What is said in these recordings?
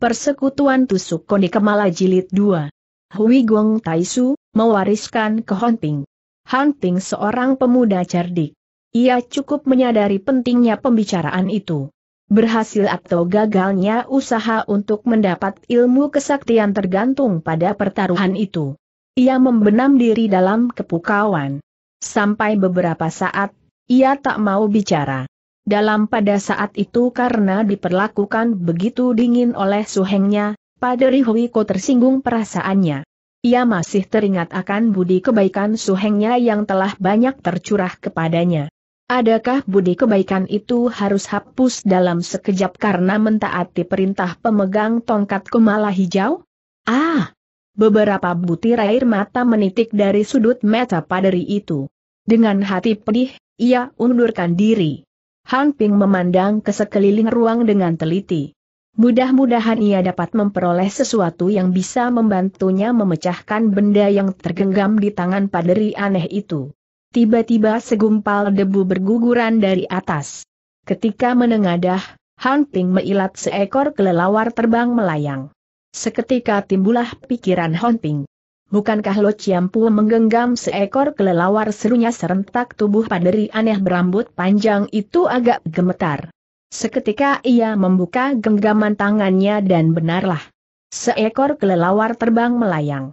Persekutuan Tusuk Koni Kemala Jilid 2. Hui Gong Taisu, mewariskan ke Hunting. Hunting seorang pemuda cerdik. Ia cukup menyadari pentingnya pembicaraan itu. Berhasil atau gagalnya usaha untuk mendapat ilmu kesaktian tergantung pada pertaruhan itu. Ia membenam diri dalam kepukauan. Sampai beberapa saat, ia tak mau bicara dalam pada saat itu karena diperlakukan begitu dingin oleh suhengnya, Paderi Huiko tersinggung perasaannya. Ia masih teringat akan budi kebaikan suhengnya yang telah banyak tercurah kepadanya. Adakah budi kebaikan itu harus hapus dalam sekejap karena mentaati perintah pemegang tongkat kemala hijau? Ah! Beberapa butir air mata menitik dari sudut mata paderi itu. Dengan hati pedih, ia undurkan diri. Han Ping memandang ke sekeliling ruang dengan teliti. Mudah-mudahan ia dapat memperoleh sesuatu yang bisa membantunya memecahkan benda yang tergenggam di tangan paderi aneh itu. Tiba-tiba segumpal debu berguguran dari atas. Ketika menengadah, Han Ping meilat seekor kelelawar terbang melayang. Seketika timbulah pikiran Han Ping. Bukankah Lo Chiampu menggenggam seekor kelelawar serunya serentak tubuh paderi aneh berambut panjang itu agak gemetar. Seketika ia membuka genggaman tangannya dan benarlah. Seekor kelelawar terbang melayang.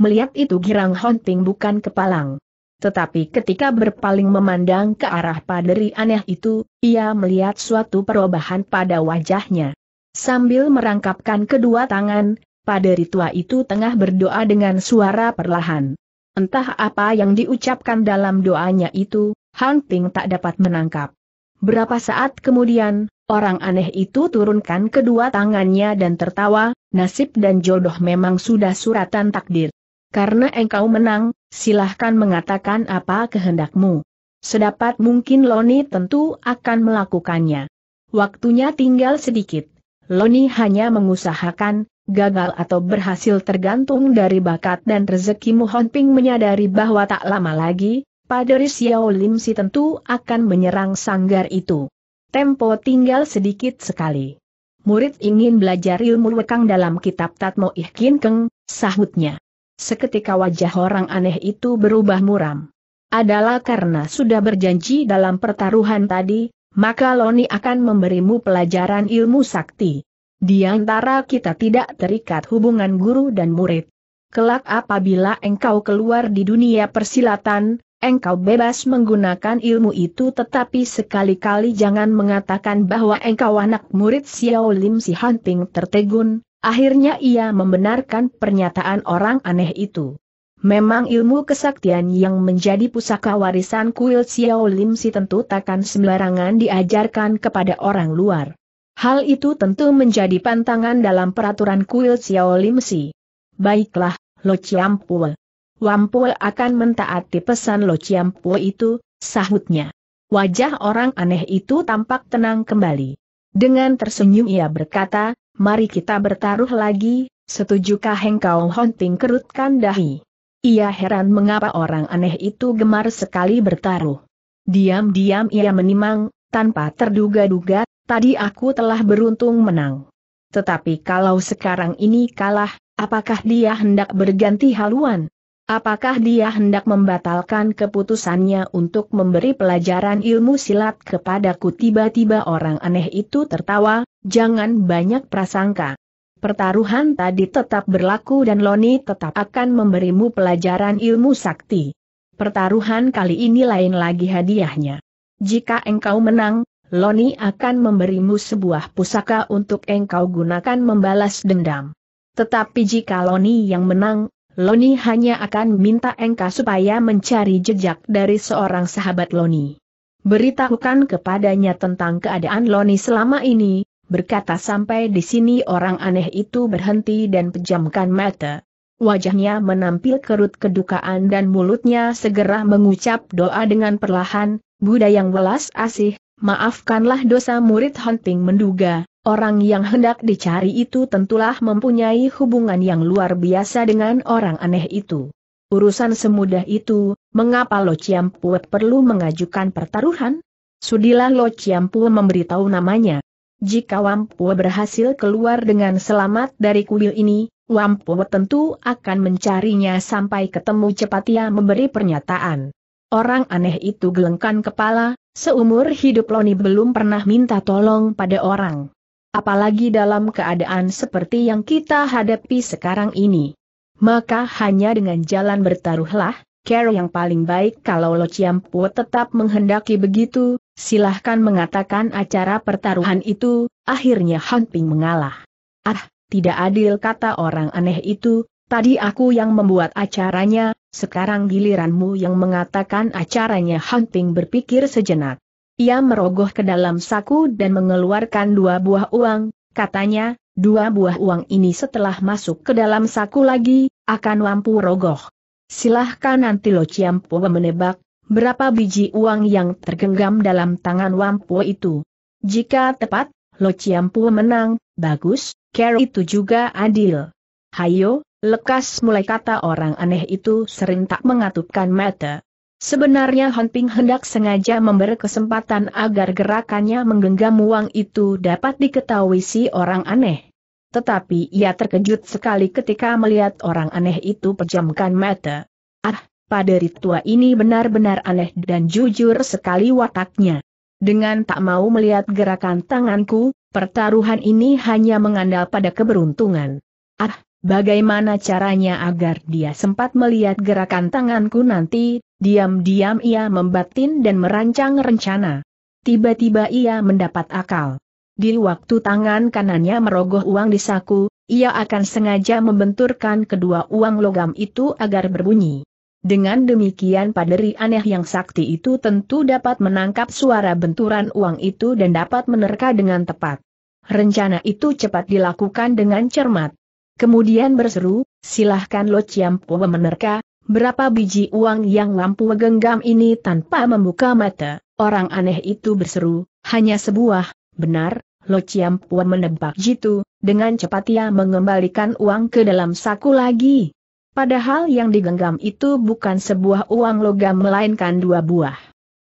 Melihat itu girang hunting bukan kepalang. Tetapi ketika berpaling memandang ke arah paderi aneh itu, ia melihat suatu perubahan pada wajahnya. Sambil merangkapkan kedua tangan, Paderi tua itu tengah berdoa dengan suara perlahan. Entah apa yang diucapkan dalam doanya itu, Han Ping tak dapat menangkap. Berapa saat kemudian, orang aneh itu turunkan kedua tangannya dan tertawa, nasib dan jodoh memang sudah suratan takdir. Karena engkau menang, silahkan mengatakan apa kehendakmu. Sedapat mungkin Loni tentu akan melakukannya. Waktunya tinggal sedikit. Loni hanya mengusahakan, gagal atau berhasil tergantung dari bakat dan rezeki Mohon Ping menyadari bahwa tak lama lagi, Paderi Xiao Lim Si tentu akan menyerang sanggar itu. Tempo tinggal sedikit sekali. Murid ingin belajar ilmu wekang dalam kitab Tatmo Ihkin Keng, sahutnya. Seketika wajah orang aneh itu berubah muram. Adalah karena sudah berjanji dalam pertaruhan tadi, maka Loni akan memberimu pelajaran ilmu sakti. Di antara kita tidak terikat hubungan guru dan murid. Kelak apabila engkau keluar di dunia persilatan, engkau bebas menggunakan ilmu itu tetapi sekali-kali jangan mengatakan bahwa engkau anak murid Xiao Lim Si Hunting tertegun, akhirnya ia membenarkan pernyataan orang aneh itu. Memang ilmu kesaktian yang menjadi pusaka warisan kuil Xiao Lim Si tentu takkan sembarangan diajarkan kepada orang luar. Hal itu tentu menjadi pantangan dalam peraturan kuil Xiao Lim Si. Baiklah, Lo Chiampue. Wampue akan mentaati pesan Lo Chiampue itu, sahutnya. Wajah orang aneh itu tampak tenang kembali. Dengan tersenyum ia berkata, mari kita bertaruh lagi, setujukah engkau Honting kerutkan dahi? Ia heran mengapa orang aneh itu gemar sekali bertaruh. Diam-diam ia menimang, tanpa terduga-duga, Tadi aku telah beruntung menang. Tetapi kalau sekarang ini kalah, apakah dia hendak berganti haluan? Apakah dia hendak membatalkan keputusannya untuk memberi pelajaran ilmu silat kepadaku? Tiba-tiba orang aneh itu tertawa, jangan banyak prasangka. Pertaruhan tadi tetap berlaku dan Loni tetap akan memberimu pelajaran ilmu sakti. Pertaruhan kali ini lain lagi hadiahnya. Jika engkau menang, Loni akan memberimu sebuah pusaka untuk engkau gunakan membalas dendam. Tetapi jika Loni yang menang, Loni hanya akan minta engkau supaya mencari jejak dari seorang sahabat Loni. Beritahukan kepadanya tentang keadaan Loni selama ini, berkata sampai di sini orang aneh itu berhenti dan pejamkan mata. Wajahnya menampil kerut kedukaan dan mulutnya segera mengucap doa dengan perlahan, Buddha yang welas asih, maafkanlah dosa murid Hunting menduga, orang yang hendak dicari itu tentulah mempunyai hubungan yang luar biasa dengan orang aneh itu. Urusan semudah itu, mengapa Lo Ciampue perlu mengajukan pertaruhan? Sudilah Lo Pu memberitahu namanya. Jika Wampue berhasil keluar dengan selamat dari kuil ini, Wampue tentu akan mencarinya sampai ketemu cepat ia memberi pernyataan. Orang aneh itu gelengkan kepala, seumur hidup Loni belum pernah minta tolong pada orang. Apalagi dalam keadaan seperti yang kita hadapi sekarang ini. Maka hanya dengan jalan bertaruhlah, Carol yang paling baik kalau Lo Ciampu tetap menghendaki begitu, silahkan mengatakan acara pertaruhan itu, akhirnya Han Ping mengalah. Ah, tidak adil kata orang aneh itu, tadi aku yang membuat acaranya, sekarang giliranmu yang mengatakan acaranya Hunting berpikir sejenak. Ia merogoh ke dalam saku dan mengeluarkan dua buah uang, katanya, dua buah uang ini setelah masuk ke dalam saku lagi, akan mampu rogoh. Silahkan nanti lo ciampo menebak, berapa biji uang yang tergenggam dalam tangan Wampu itu. Jika tepat, Lo Ciampu menang, bagus, Care itu juga adil. Hayo, Lekas mulai kata orang aneh itu sering tak mengatupkan mata. Sebenarnya Han Ping hendak sengaja memberi kesempatan agar gerakannya menggenggam uang itu dapat diketahui si orang aneh. Tetapi ia terkejut sekali ketika melihat orang aneh itu pejamkan mata. Ah, paderi tua ini benar-benar aneh dan jujur sekali wataknya. Dengan tak mau melihat gerakan tanganku, pertaruhan ini hanya mengandal pada keberuntungan. Ah, Bagaimana caranya agar dia sempat melihat gerakan tanganku nanti, diam-diam ia membatin dan merancang rencana. Tiba-tiba ia mendapat akal. Di waktu tangan kanannya merogoh uang di saku, ia akan sengaja membenturkan kedua uang logam itu agar berbunyi. Dengan demikian paderi aneh yang sakti itu tentu dapat menangkap suara benturan uang itu dan dapat menerka dengan tepat. Rencana itu cepat dilakukan dengan cermat. Kemudian berseru, silahkan Lo Chiampo menerka, berapa biji uang yang lampu genggam ini tanpa membuka mata. Orang aneh itu berseru, hanya sebuah, benar, Lo Chiampo menebak jitu, dengan cepat ia mengembalikan uang ke dalam saku lagi. Padahal yang digenggam itu bukan sebuah uang logam melainkan dua buah.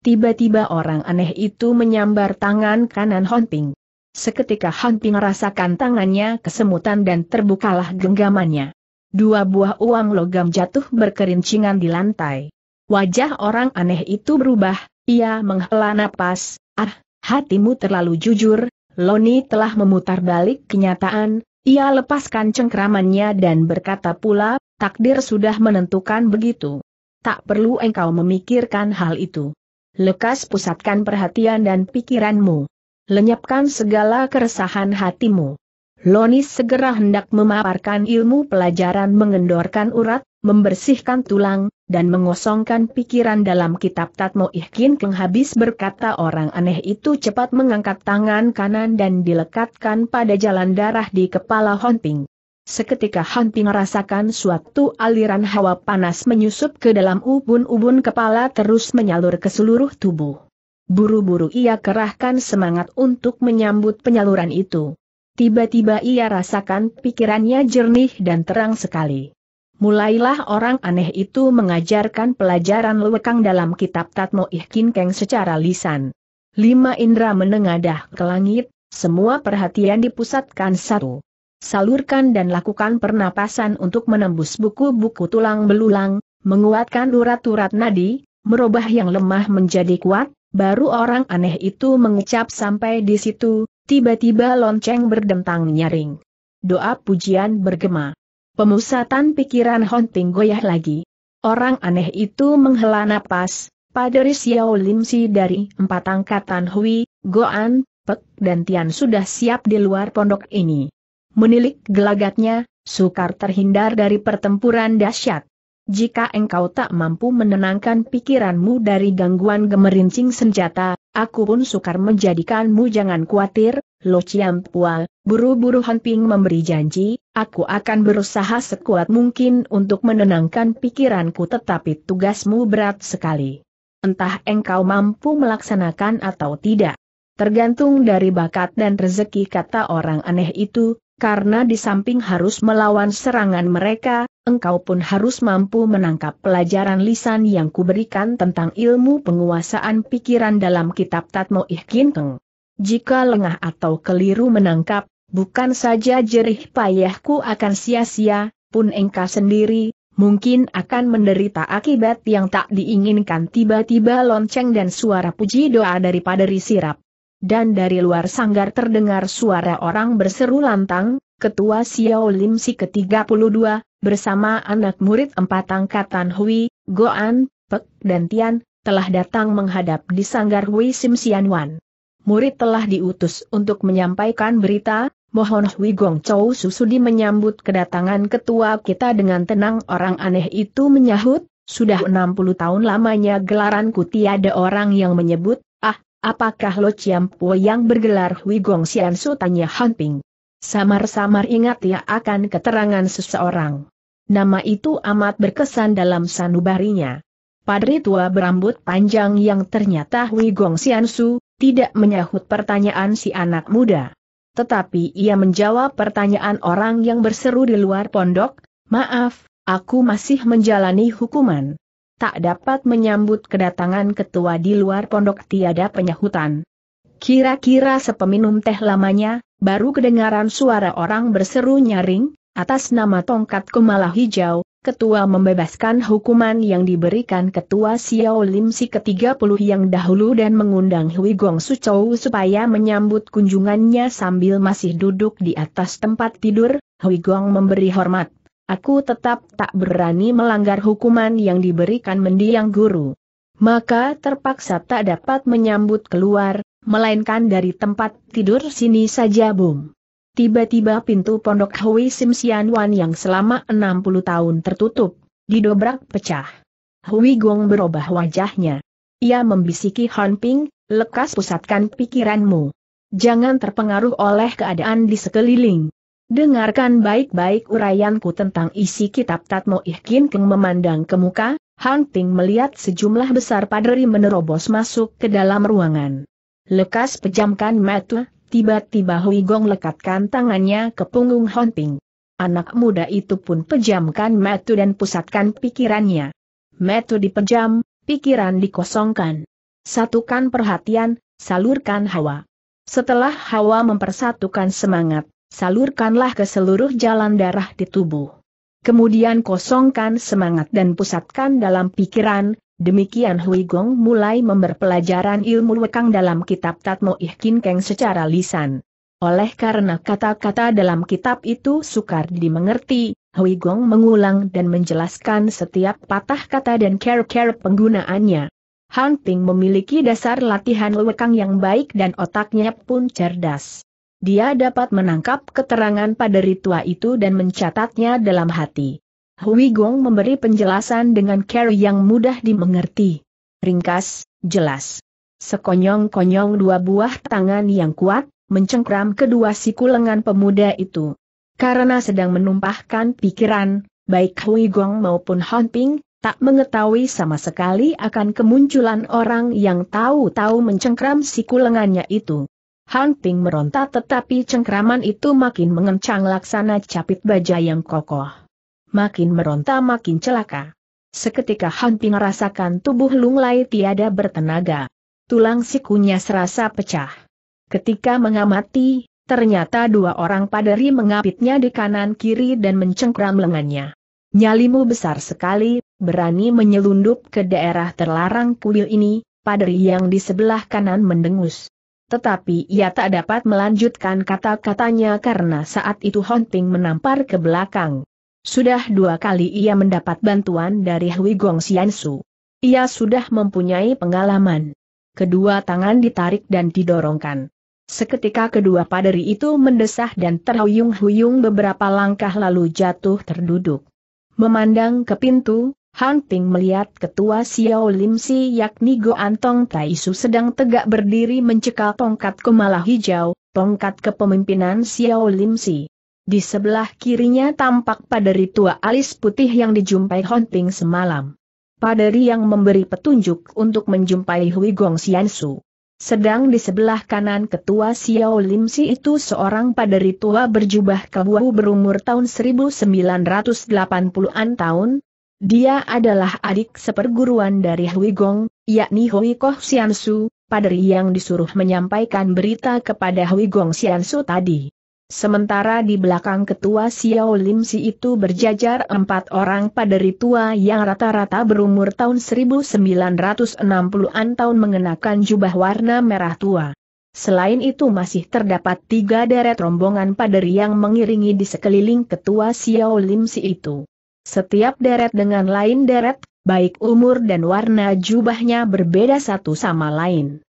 Tiba-tiba orang aneh itu menyambar tangan kanan Honping. Seketika Han Ping rasakan tangannya kesemutan dan terbukalah genggamannya. Dua buah uang logam jatuh berkerincingan di lantai. Wajah orang aneh itu berubah, ia menghela napas, ah, hatimu terlalu jujur, Loni telah memutar balik kenyataan, ia lepaskan cengkramannya dan berkata pula, takdir sudah menentukan begitu. Tak perlu engkau memikirkan hal itu. Lekas pusatkan perhatian dan pikiranmu lenyapkan segala keresahan hatimu. Lonis segera hendak memaparkan ilmu pelajaran mengendorkan urat, membersihkan tulang, dan mengosongkan pikiran dalam kitab Tatmo Ihkin Keng habis berkata orang aneh itu cepat mengangkat tangan kanan dan dilekatkan pada jalan darah di kepala Honping. Seketika Honping merasakan suatu aliran hawa panas menyusup ke dalam ubun-ubun kepala terus menyalur ke seluruh tubuh. Buru-buru ia kerahkan semangat untuk menyambut penyaluran itu. Tiba-tiba ia rasakan pikirannya jernih dan terang sekali. Mulailah orang aneh itu mengajarkan pelajaran lewekang dalam kitab Tatmo Ihkin secara lisan. Lima indera menengadah ke langit, semua perhatian dipusatkan satu. Salurkan dan lakukan pernapasan untuk menembus buku-buku tulang belulang, menguatkan urat-urat nadi, merubah yang lemah menjadi kuat, Baru orang aneh itu mengucap sampai di situ, tiba-tiba lonceng berdentang nyaring. Doa pujian bergema. Pemusatan pikiran Honting goyah lagi. Orang aneh itu menghela napas, Pada Xiao Lim Si dari empat angkatan Hui, Goan, Pek dan Tian sudah siap di luar pondok ini. Menilik gelagatnya, sukar terhindar dari pertempuran dahsyat. Jika engkau tak mampu menenangkan pikiranmu dari gangguan gemerincing senjata, aku pun sukar menjadikanmu jangan khawatir, Lo Chiam Pual, buru-buru Han Ping memberi janji, aku akan berusaha sekuat mungkin untuk menenangkan pikiranku tetapi tugasmu berat sekali. Entah engkau mampu melaksanakan atau tidak. Tergantung dari bakat dan rezeki kata orang aneh itu, karena di samping harus melawan serangan mereka, engkau pun harus mampu menangkap pelajaran lisan yang kuberikan tentang ilmu penguasaan pikiran dalam kitab Tatmo Ihkin Keng. Jika lengah atau keliru menangkap, bukan saja jerih payahku akan sia-sia, pun engkau sendiri, mungkin akan menderita akibat yang tak diinginkan tiba-tiba lonceng dan suara puji doa daripada risirap. Dan dari luar sanggar terdengar suara orang berseru lantang, ketua Xiao Lim Si ke-32, bersama anak murid empat angkatan Hui, Goan, Pek dan Tian, telah datang menghadap di sanggar Hui Sim Sian Wan. Murid telah diutus untuk menyampaikan berita, mohon Hui Gong Chou Susudi menyambut kedatangan ketua kita dengan tenang orang aneh itu menyahut, sudah 60 tahun lamanya gelaranku tiada orang yang menyebut, ah, apakah Lo Chiam Po yang bergelar Hui Gong Sian Su tanya Han Samar-samar ingat ia akan keterangan seseorang. Nama itu amat berkesan dalam sanubarinya. Padri tua berambut panjang yang ternyata Hui Gong Xiansu, tidak menyahut pertanyaan si anak muda. Tetapi ia menjawab pertanyaan orang yang berseru di luar pondok, maaf, aku masih menjalani hukuman. Tak dapat menyambut kedatangan ketua di luar pondok tiada penyahutan. Kira-kira sepeminum teh lamanya, baru kedengaran suara orang berseru nyaring, atas nama tongkat kumala hijau, ketua membebaskan hukuman yang diberikan ketua Xiao Lim Si ke-30 yang dahulu dan mengundang Hui Gong Su supaya menyambut kunjungannya sambil masih duduk di atas tempat tidur, Hui Gong memberi hormat. Aku tetap tak berani melanggar hukuman yang diberikan mendiang guru. Maka terpaksa tak dapat menyambut keluar, melainkan dari tempat tidur sini saja Bung. Tiba-tiba pintu pondok Hui Sim Sian Wan yang selama 60 tahun tertutup, didobrak pecah. Hui Gong berubah wajahnya. Ia membisiki Han Ping, lekas pusatkan pikiranmu. Jangan terpengaruh oleh keadaan di sekeliling. Dengarkan baik-baik uraianku tentang isi kitab Tatmo Ihkin Keng memandang ke muka, Ping melihat sejumlah besar paderi menerobos masuk ke dalam ruangan. Lekas pejamkan mata, tiba-tiba Hui Gong lekatkan tangannya ke punggung Hon Anak muda itu pun pejamkan mata dan pusatkan pikirannya. Mata dipejam, pikiran dikosongkan. Satukan perhatian, salurkan hawa. Setelah hawa mempersatukan semangat, salurkanlah ke seluruh jalan darah di tubuh. Kemudian kosongkan semangat dan pusatkan dalam pikiran, Demikian Hui Gong mulai memperpelajaran ilmu wekang dalam kitab Tatmo Ihkin Keng secara lisan. Oleh karena kata-kata dalam kitab itu sukar dimengerti, Hui Gong mengulang dan menjelaskan setiap patah kata dan care-care penggunaannya. Han memiliki dasar latihan wekang yang baik dan otaknya pun cerdas. Dia dapat menangkap keterangan pada ritua itu dan mencatatnya dalam hati. Hui Gong memberi penjelasan dengan cara yang mudah dimengerti. Ringkas, jelas. Sekonyong-konyong dua buah tangan yang kuat, mencengkram kedua siku lengan pemuda itu. Karena sedang menumpahkan pikiran, baik Hui Gong maupun Hon Ping, tak mengetahui sama sekali akan kemunculan orang yang tahu-tahu mencengkram siku lengannya itu. Han Ping meronta tetapi cengkraman itu makin mengencang laksana capit baja yang kokoh makin meronta makin celaka. Seketika Hunting rasakan merasakan tubuh lunglai tiada bertenaga. Tulang sikunya serasa pecah. Ketika mengamati, ternyata dua orang paderi mengapitnya di kanan kiri dan mencengkram lengannya. Nyalimu besar sekali, berani menyelundup ke daerah terlarang kuil ini, paderi yang di sebelah kanan mendengus. Tetapi ia tak dapat melanjutkan kata-katanya karena saat itu Hunting menampar ke belakang. Sudah dua kali ia mendapat bantuan dari Hui Gong Xiansu. Ia sudah mempunyai pengalaman. Kedua tangan ditarik dan didorongkan. Seketika kedua paderi itu mendesah dan terhuyung-huyung beberapa langkah lalu jatuh terduduk. Memandang ke pintu, Han Ping melihat ketua Xiao Lim Si yakni Go Antong Taisu sedang tegak berdiri mencekal tongkat kemala hijau, tongkat kepemimpinan Xiao Lim Si. Di sebelah kirinya tampak paderi tua alis putih yang dijumpai hunting semalam. Paderi yang memberi petunjuk untuk menjumpai Hui Gong Xiansu. Sedang di sebelah kanan ketua Xiao Lim Si itu seorang paderi tua berjubah kebuahu berumur tahun 1980-an tahun. Dia adalah adik seperguruan dari Hui Gong, yakni Hui Koh Xiansu, paderi yang disuruh menyampaikan berita kepada Hui Gong Xiansu tadi. Sementara di belakang ketua Xiao Lim Si itu berjajar empat orang paderi tua yang rata-rata berumur tahun 1960-an tahun mengenakan jubah warna merah tua. Selain itu masih terdapat tiga deret rombongan paderi yang mengiringi di sekeliling ketua Xiao Lim Si itu. Setiap deret dengan lain deret, baik umur dan warna jubahnya berbeda satu sama lain.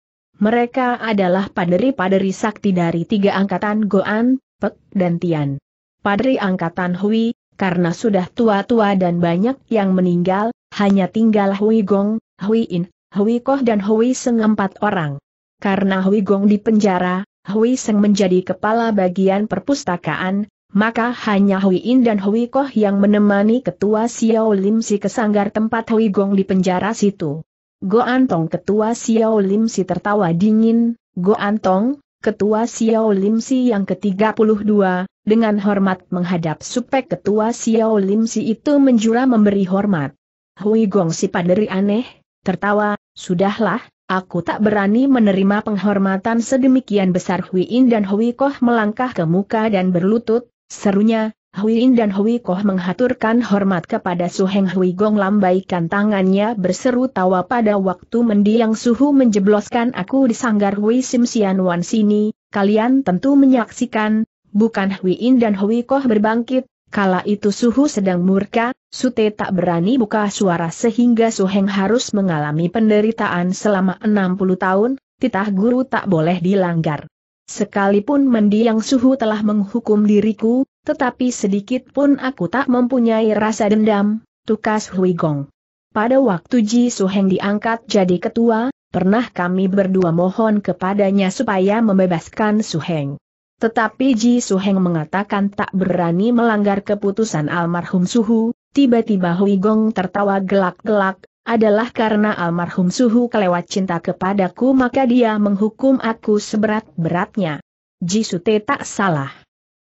Mereka adalah paderi-paderi sakti dari tiga angkatan Goan, Pek, dan Tian. Paderi angkatan Hui, karena sudah tua-tua dan banyak yang meninggal, hanya tinggal Hui Gong, Hui In, Hui Koh dan Hui Seng empat orang. Karena Hui Gong di penjara, Hui Seng menjadi kepala bagian perpustakaan, maka hanya Hui In dan Hui Koh yang menemani ketua Xiao Lim si kesanggar tempat Hui Gong di penjara situ. Go Antong, ketua Xiao Lim Si tertawa dingin, Go Antong, ketua Xiao Lim Si yang ke-32, dengan hormat menghadap supek ketua Xiao Lim Si itu menjura memberi hormat. Hui Gong Si paderi aneh, tertawa, sudahlah, aku tak berani menerima penghormatan sedemikian besar Hui In dan Hui Koh melangkah ke muka dan berlutut, serunya, Huiin dan Hui Koh menghaturkan hormat kepada Su Heng Hui Gong lambaikan tangannya berseru tawa pada waktu mendiang suhu menjebloskan aku di sanggar Hui Sim Sian Wan sini, kalian tentu menyaksikan, bukan Huiin dan Hui Koh berbangkit, kala itu suhu sedang murka, Sute tak berani buka suara sehingga Su Heng harus mengalami penderitaan selama 60 tahun, titah guru tak boleh dilanggar. Sekalipun mendiang suhu telah menghukum diriku, tetapi sedikit pun aku tak mempunyai rasa dendam, tukas Hui Gong. Pada waktu Ji Su Heng diangkat jadi ketua, pernah kami berdua mohon kepadanya supaya membebaskan Su Heng. Tetapi Ji Su Heng mengatakan tak berani melanggar keputusan almarhum Suhu, tiba-tiba Hui Gong tertawa gelak-gelak, adalah karena almarhum Suhu kelewat cinta kepadaku maka dia menghukum aku seberat-beratnya. Ji Sute tak salah.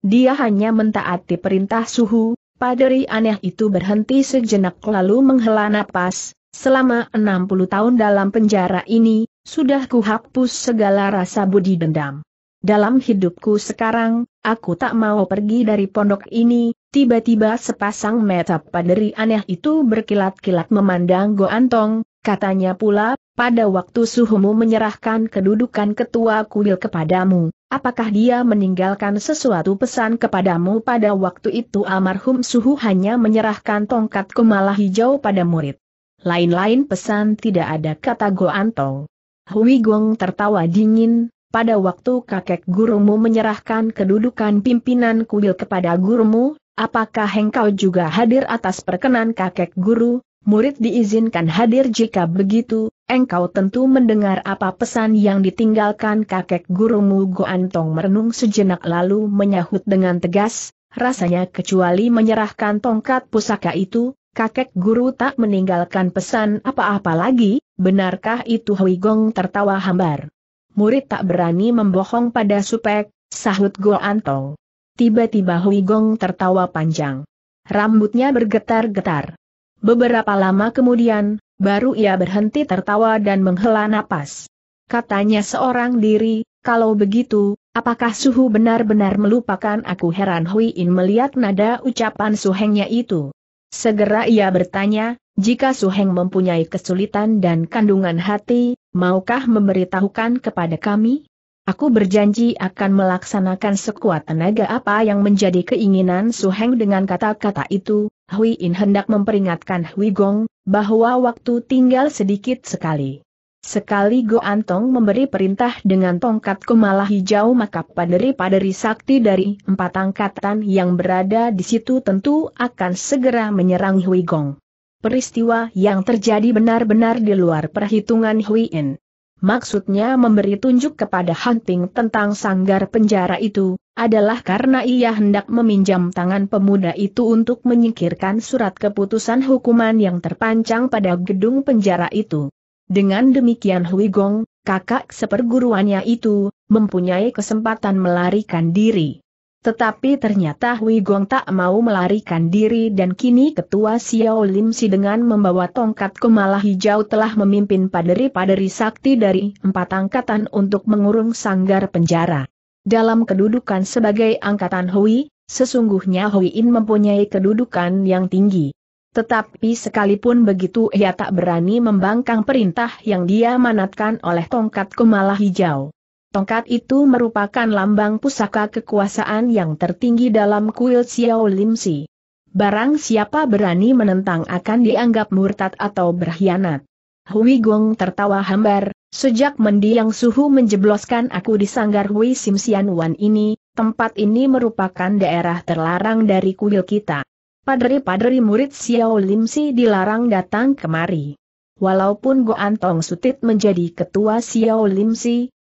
Dia hanya mentaati perintah suhu, paderi aneh itu berhenti sejenak lalu menghela napas, selama 60 tahun dalam penjara ini, sudah kuhapus segala rasa budi dendam. Dalam hidupku sekarang, aku tak mau pergi dari pondok ini, tiba-tiba sepasang mata paderi aneh itu berkilat-kilat memandang Goantong, katanya pula, pada waktu suhumu menyerahkan kedudukan ketua kuil kepadamu, apakah dia meninggalkan sesuatu pesan kepadamu pada waktu itu almarhum suhu hanya menyerahkan tongkat kumala hijau pada murid. Lain-lain pesan tidak ada kata Goantong. Hui Gong tertawa dingin, pada waktu kakek gurumu menyerahkan kedudukan pimpinan kuil kepada gurumu, apakah engkau juga hadir atas perkenan kakek guru, murid diizinkan hadir jika begitu, engkau tentu mendengar apa pesan yang ditinggalkan kakek gurumu Antong merenung sejenak lalu menyahut dengan tegas, rasanya kecuali menyerahkan tongkat pusaka itu, kakek guru tak meninggalkan pesan apa-apa lagi, benarkah itu Hui Gong tertawa hambar. Murid tak berani membohong pada supek, sahut Antong. Tiba-tiba Hui Gong tertawa panjang. Rambutnya bergetar-getar. Beberapa lama kemudian, baru ia berhenti tertawa dan menghela napas. Katanya seorang diri, kalau begitu, apakah Suhu benar-benar melupakan aku heran Hui In melihat nada ucapan Suhengnya itu. Segera ia bertanya, jika Suheng mempunyai kesulitan dan kandungan hati, maukah memberitahukan kepada kami? Aku berjanji akan melaksanakan sekuat tenaga apa yang menjadi keinginan Su Heng dengan kata-kata itu, Hui In hendak memperingatkan Hui Gong, bahwa waktu tinggal sedikit sekali. Sekali Go Antong memberi perintah dengan tongkat kumalah hijau maka paderi-paderi sakti dari empat angkatan yang berada di situ tentu akan segera menyerang Hui Gong. Peristiwa yang terjadi benar-benar di luar perhitungan Hui In maksudnya memberi tunjuk kepada Hunting tentang sanggar penjara itu, adalah karena ia hendak meminjam tangan pemuda itu untuk menyingkirkan surat keputusan hukuman yang terpancang pada gedung penjara itu. Dengan demikian Hui Gong, kakak seperguruannya itu, mempunyai kesempatan melarikan diri. Tetapi ternyata Hui Gong tak mau melarikan diri dan kini ketua Xiao Lim Si dengan membawa tongkat kemala hijau telah memimpin paderi-paderi sakti dari empat angkatan untuk mengurung sanggar penjara. Dalam kedudukan sebagai angkatan Hui, sesungguhnya Hui In mempunyai kedudukan yang tinggi. Tetapi sekalipun begitu ia tak berani membangkang perintah yang dia manatkan oleh tongkat kemala hijau. Tongkat itu merupakan lambang pusaka kekuasaan yang tertinggi dalam kuil Xiao Lim Si. Barang siapa berani menentang akan dianggap murtad atau berkhianat. Hui Gong tertawa hambar, sejak mendiang suhu menjebloskan aku di sanggar Hui Sim Sian Wan ini, tempat ini merupakan daerah terlarang dari kuil kita. Padri-padri murid Xiao Lim dilarang datang kemari. Walaupun Goan Tong Sutit menjadi ketua Xiao Lim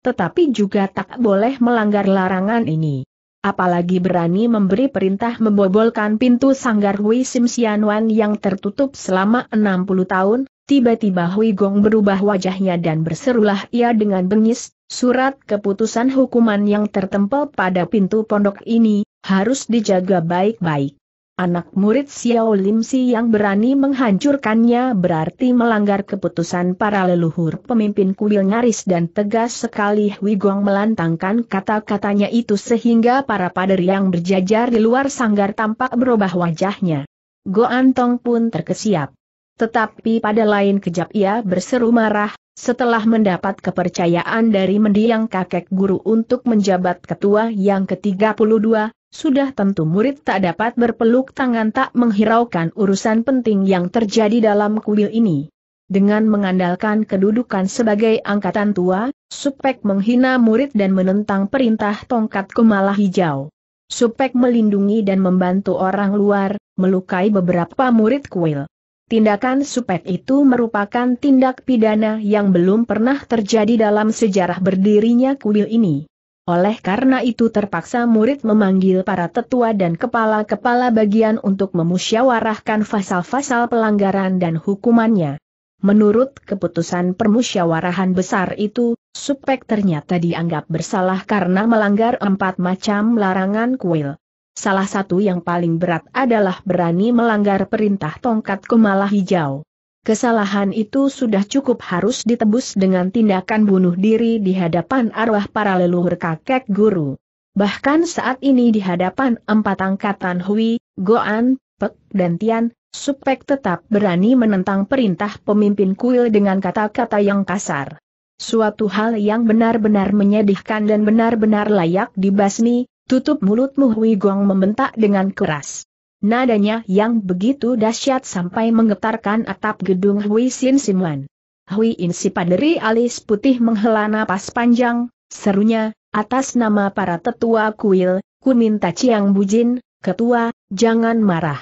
tetapi juga tak boleh melanggar larangan ini. Apalagi berani memberi perintah membobolkan pintu sanggar Hui Sim Wan yang tertutup selama 60 tahun, tiba-tiba Hui Gong berubah wajahnya dan berserulah ia dengan bengis, surat keputusan hukuman yang tertempel pada pintu pondok ini, harus dijaga baik-baik. Anak murid Xiao Lim Si yang berani menghancurkannya berarti melanggar keputusan para leluhur pemimpin kuil nyaris dan tegas sekali Hui melantangkan kata-katanya itu sehingga para pader yang berjajar di luar sanggar tampak berubah wajahnya. Go Antong pun terkesiap. Tetapi pada lain kejap ia berseru marah, setelah mendapat kepercayaan dari mendiang kakek guru untuk menjabat ketua yang ke-32, sudah tentu murid tak dapat berpeluk tangan tak menghiraukan urusan penting yang terjadi dalam kuil ini. Dengan mengandalkan kedudukan sebagai angkatan tua, Supek menghina murid dan menentang perintah tongkat kemala hijau. Supek melindungi dan membantu orang luar, melukai beberapa murid kuil. Tindakan Supek itu merupakan tindak pidana yang belum pernah terjadi dalam sejarah berdirinya kuil ini. Oleh karena itu terpaksa murid memanggil para tetua dan kepala-kepala bagian untuk memusyawarahkan pasal-pasal pelanggaran dan hukumannya. Menurut keputusan permusyawarahan besar itu, Supek ternyata dianggap bersalah karena melanggar empat macam larangan kuil. Salah satu yang paling berat adalah berani melanggar perintah tongkat kemala hijau. Kesalahan itu sudah cukup harus ditebus dengan tindakan bunuh diri di hadapan arwah para leluhur kakek guru. Bahkan saat ini di hadapan empat angkatan Hui, Goan, Pek dan Tian, Supek tetap berani menentang perintah pemimpin kuil dengan kata-kata yang kasar. Suatu hal yang benar-benar menyedihkan dan benar-benar layak dibasmi, tutup mulutmu Hui Gong membentak dengan keras. Nadanya yang begitu dahsyat sampai menggetarkan atap gedung Hui Sin Simuan. Hui In paderi alis putih menghela napas panjang, serunya, atas nama para tetua kuil, ku minta Ciang Bujin, ketua, jangan marah.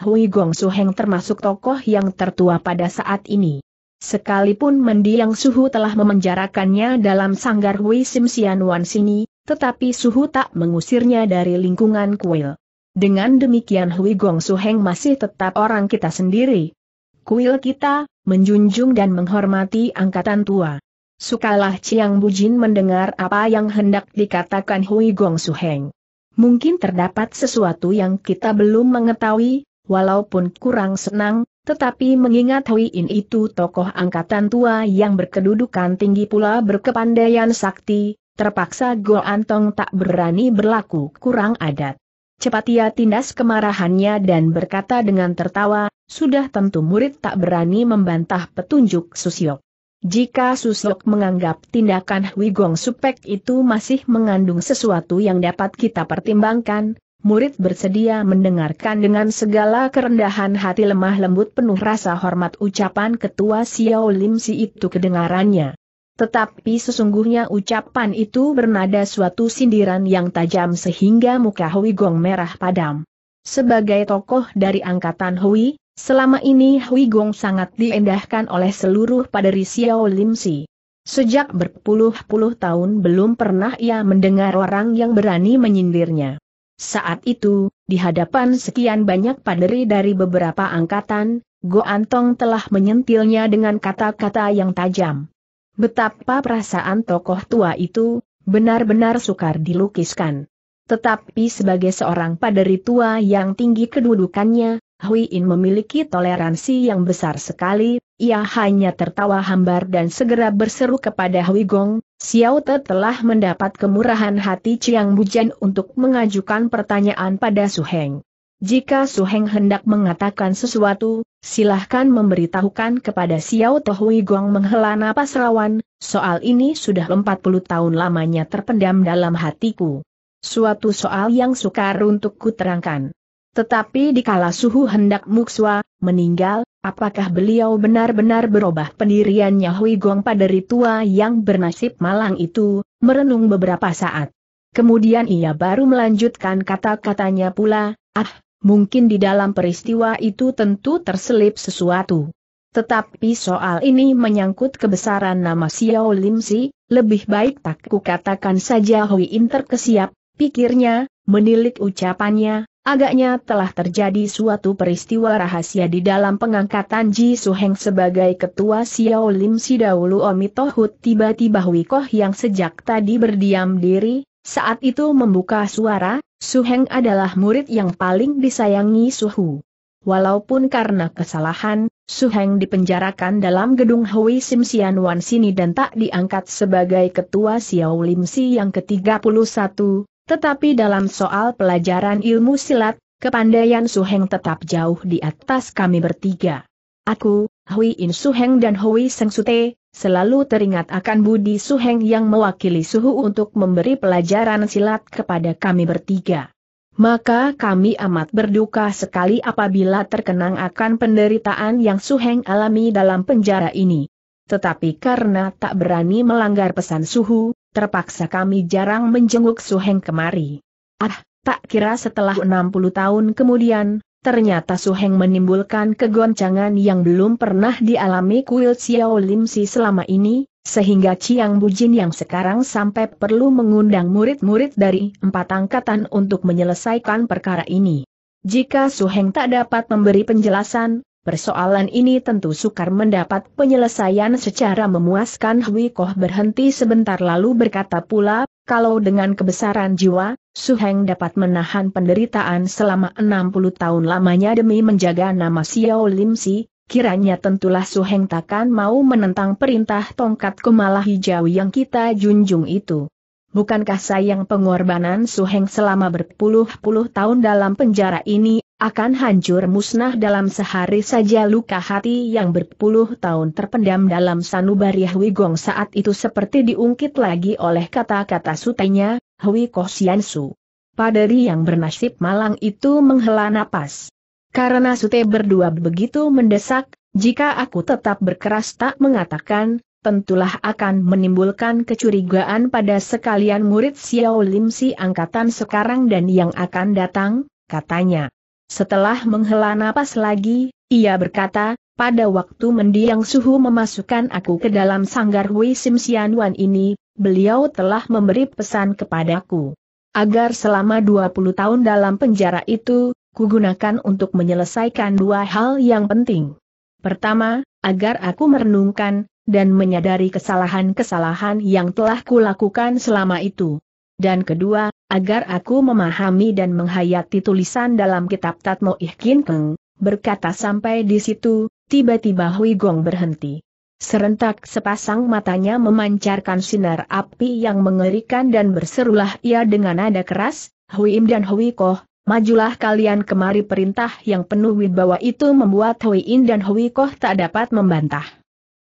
Hui Gong Suheng termasuk tokoh yang tertua pada saat ini. Sekalipun mendiang suhu telah memenjarakannya dalam sanggar Hui Sim Sian Wan sini, tetapi suhu tak mengusirnya dari lingkungan kuil. Dengan demikian Hui Gong Suheng masih tetap orang kita sendiri. Kuil kita, menjunjung dan menghormati angkatan tua. Sukalah Chiang Bujin mendengar apa yang hendak dikatakan Hui Gong Suheng. Mungkin terdapat sesuatu yang kita belum mengetahui, walaupun kurang senang, tetapi mengingat Hui In itu tokoh angkatan tua yang berkedudukan tinggi pula berkepandaian sakti, terpaksa Go Antong tak berani berlaku kurang adat. Cepat ia tindas kemarahannya dan berkata dengan tertawa, sudah tentu murid tak berani membantah petunjuk Susiok. Jika Susiok menganggap tindakan Huigong Supek itu masih mengandung sesuatu yang dapat kita pertimbangkan, murid bersedia mendengarkan dengan segala kerendahan hati lemah lembut penuh rasa hormat ucapan ketua Xiao Lim Si itu kedengarannya. Tetapi sesungguhnya ucapan itu bernada suatu sindiran yang tajam sehingga muka Hui Gong merah padam. Sebagai tokoh dari angkatan Hui, selama ini Hui Gong sangat diendahkan oleh seluruh paderi Xiao Lim Si. Sejak berpuluh-puluh tahun belum pernah ia mendengar orang yang berani menyindirnya. Saat itu, di hadapan sekian banyak paderi dari beberapa angkatan, Go Antong telah menyentilnya dengan kata-kata yang tajam. Betapa perasaan tokoh tua itu, benar-benar sukar dilukiskan. Tetapi sebagai seorang paderi tua yang tinggi kedudukannya, Hui In memiliki toleransi yang besar sekali, ia hanya tertawa hambar dan segera berseru kepada Hui Gong, Xiao Te telah mendapat kemurahan hati Chiang Bujan untuk mengajukan pertanyaan pada Su Heng. Jika Su Heng hendak mengatakan sesuatu, Silahkan memberitahukan kepada Xiao Tohui Guang menghela napas rawan, soal ini sudah 40 tahun lamanya terpendam dalam hatiku. Suatu soal yang sukar untuk kuterangkan. Tetapi dikala suhu hendak mukswa, meninggal, apakah beliau benar-benar berubah pendiriannya Hui Guang pada ritua yang bernasib malang itu, merenung beberapa saat. Kemudian ia baru melanjutkan kata-katanya pula, ah, Mungkin di dalam peristiwa itu tentu terselip sesuatu. Tetapi soal ini menyangkut kebesaran nama Xiao Lim Si, lebih baik tak kukatakan saja Hui Inter kesiap, pikirnya, menilik ucapannya, agaknya telah terjadi suatu peristiwa rahasia di dalam pengangkatan Ji Suheng sebagai ketua Xiao Lim Si dahulu Omitohut tiba-tiba Hui Koh yang sejak tadi berdiam diri, saat itu membuka suara, Su Heng adalah murid yang paling disayangi Suhu. Walaupun karena kesalahan, Su Heng dipenjarakan dalam gedung Hui Sim Sian Wan Sini dan tak diangkat sebagai ketua Xiao Lim Si yang ke-31, tetapi dalam soal pelajaran ilmu silat, kepandaian Su Heng tetap jauh di atas kami bertiga. Aku, Hui In Su Heng dan Hui Seng Sute, selalu teringat akan Budi Suheng yang mewakili Suhu untuk memberi pelajaran silat kepada kami bertiga. Maka kami amat berduka sekali apabila terkenang akan penderitaan yang Suheng alami dalam penjara ini. Tetapi karena tak berani melanggar pesan Suhu, terpaksa kami jarang menjenguk Suheng kemari. Ah, tak kira setelah 60 tahun kemudian, ternyata Su Heng menimbulkan kegoncangan yang belum pernah dialami kuil Xiao Lim Si selama ini, sehingga Chiang Bujin yang sekarang sampai perlu mengundang murid-murid dari empat angkatan untuk menyelesaikan perkara ini. Jika Su Heng tak dapat memberi penjelasan, persoalan ini tentu sukar mendapat penyelesaian secara memuaskan Hui Koh berhenti sebentar lalu berkata pula, kalau dengan kebesaran jiwa, Suheng dapat menahan penderitaan selama 60 tahun lamanya demi menjaga nama Xiao Lim Si, kiranya tentulah Su Suheng takkan mau menentang perintah tongkat kemala hijau yang kita junjung itu. Bukankah sayang pengorbanan Su Heng selama berpuluh-puluh tahun dalam penjara ini, akan hancur musnah dalam sehari saja luka hati yang berpuluh tahun terpendam dalam sanubari Huigong saat itu seperti diungkit lagi oleh kata-kata sutenya, Hui Kosiansu. Padari yang bernasib malang itu menghela napas. Karena Sute berdua begitu mendesak, jika aku tetap berkeras tak mengatakan, tentulah akan menimbulkan kecurigaan pada sekalian murid Xiao Lim si angkatan sekarang dan yang akan datang, katanya. Setelah menghela napas lagi, ia berkata, pada waktu mendiang suhu memasukkan aku ke dalam sanggar Hui Sim Xianwan ini, beliau telah memberi pesan kepadaku. Agar selama 20 tahun dalam penjara itu, kugunakan untuk menyelesaikan dua hal yang penting. Pertama, agar aku merenungkan, dan menyadari kesalahan-kesalahan yang telah kulakukan selama itu. Dan kedua, agar aku memahami dan menghayati tulisan dalam kitab Tatmo Ihkin Keng, berkata sampai di situ, tiba-tiba Hui Gong berhenti. Serentak sepasang matanya memancarkan sinar api yang mengerikan dan berserulah ia dengan nada keras, Huim dan Hui Koh, majulah kalian kemari perintah yang penuh wibawa itu membuat Huim dan Hui Koh tak dapat membantah.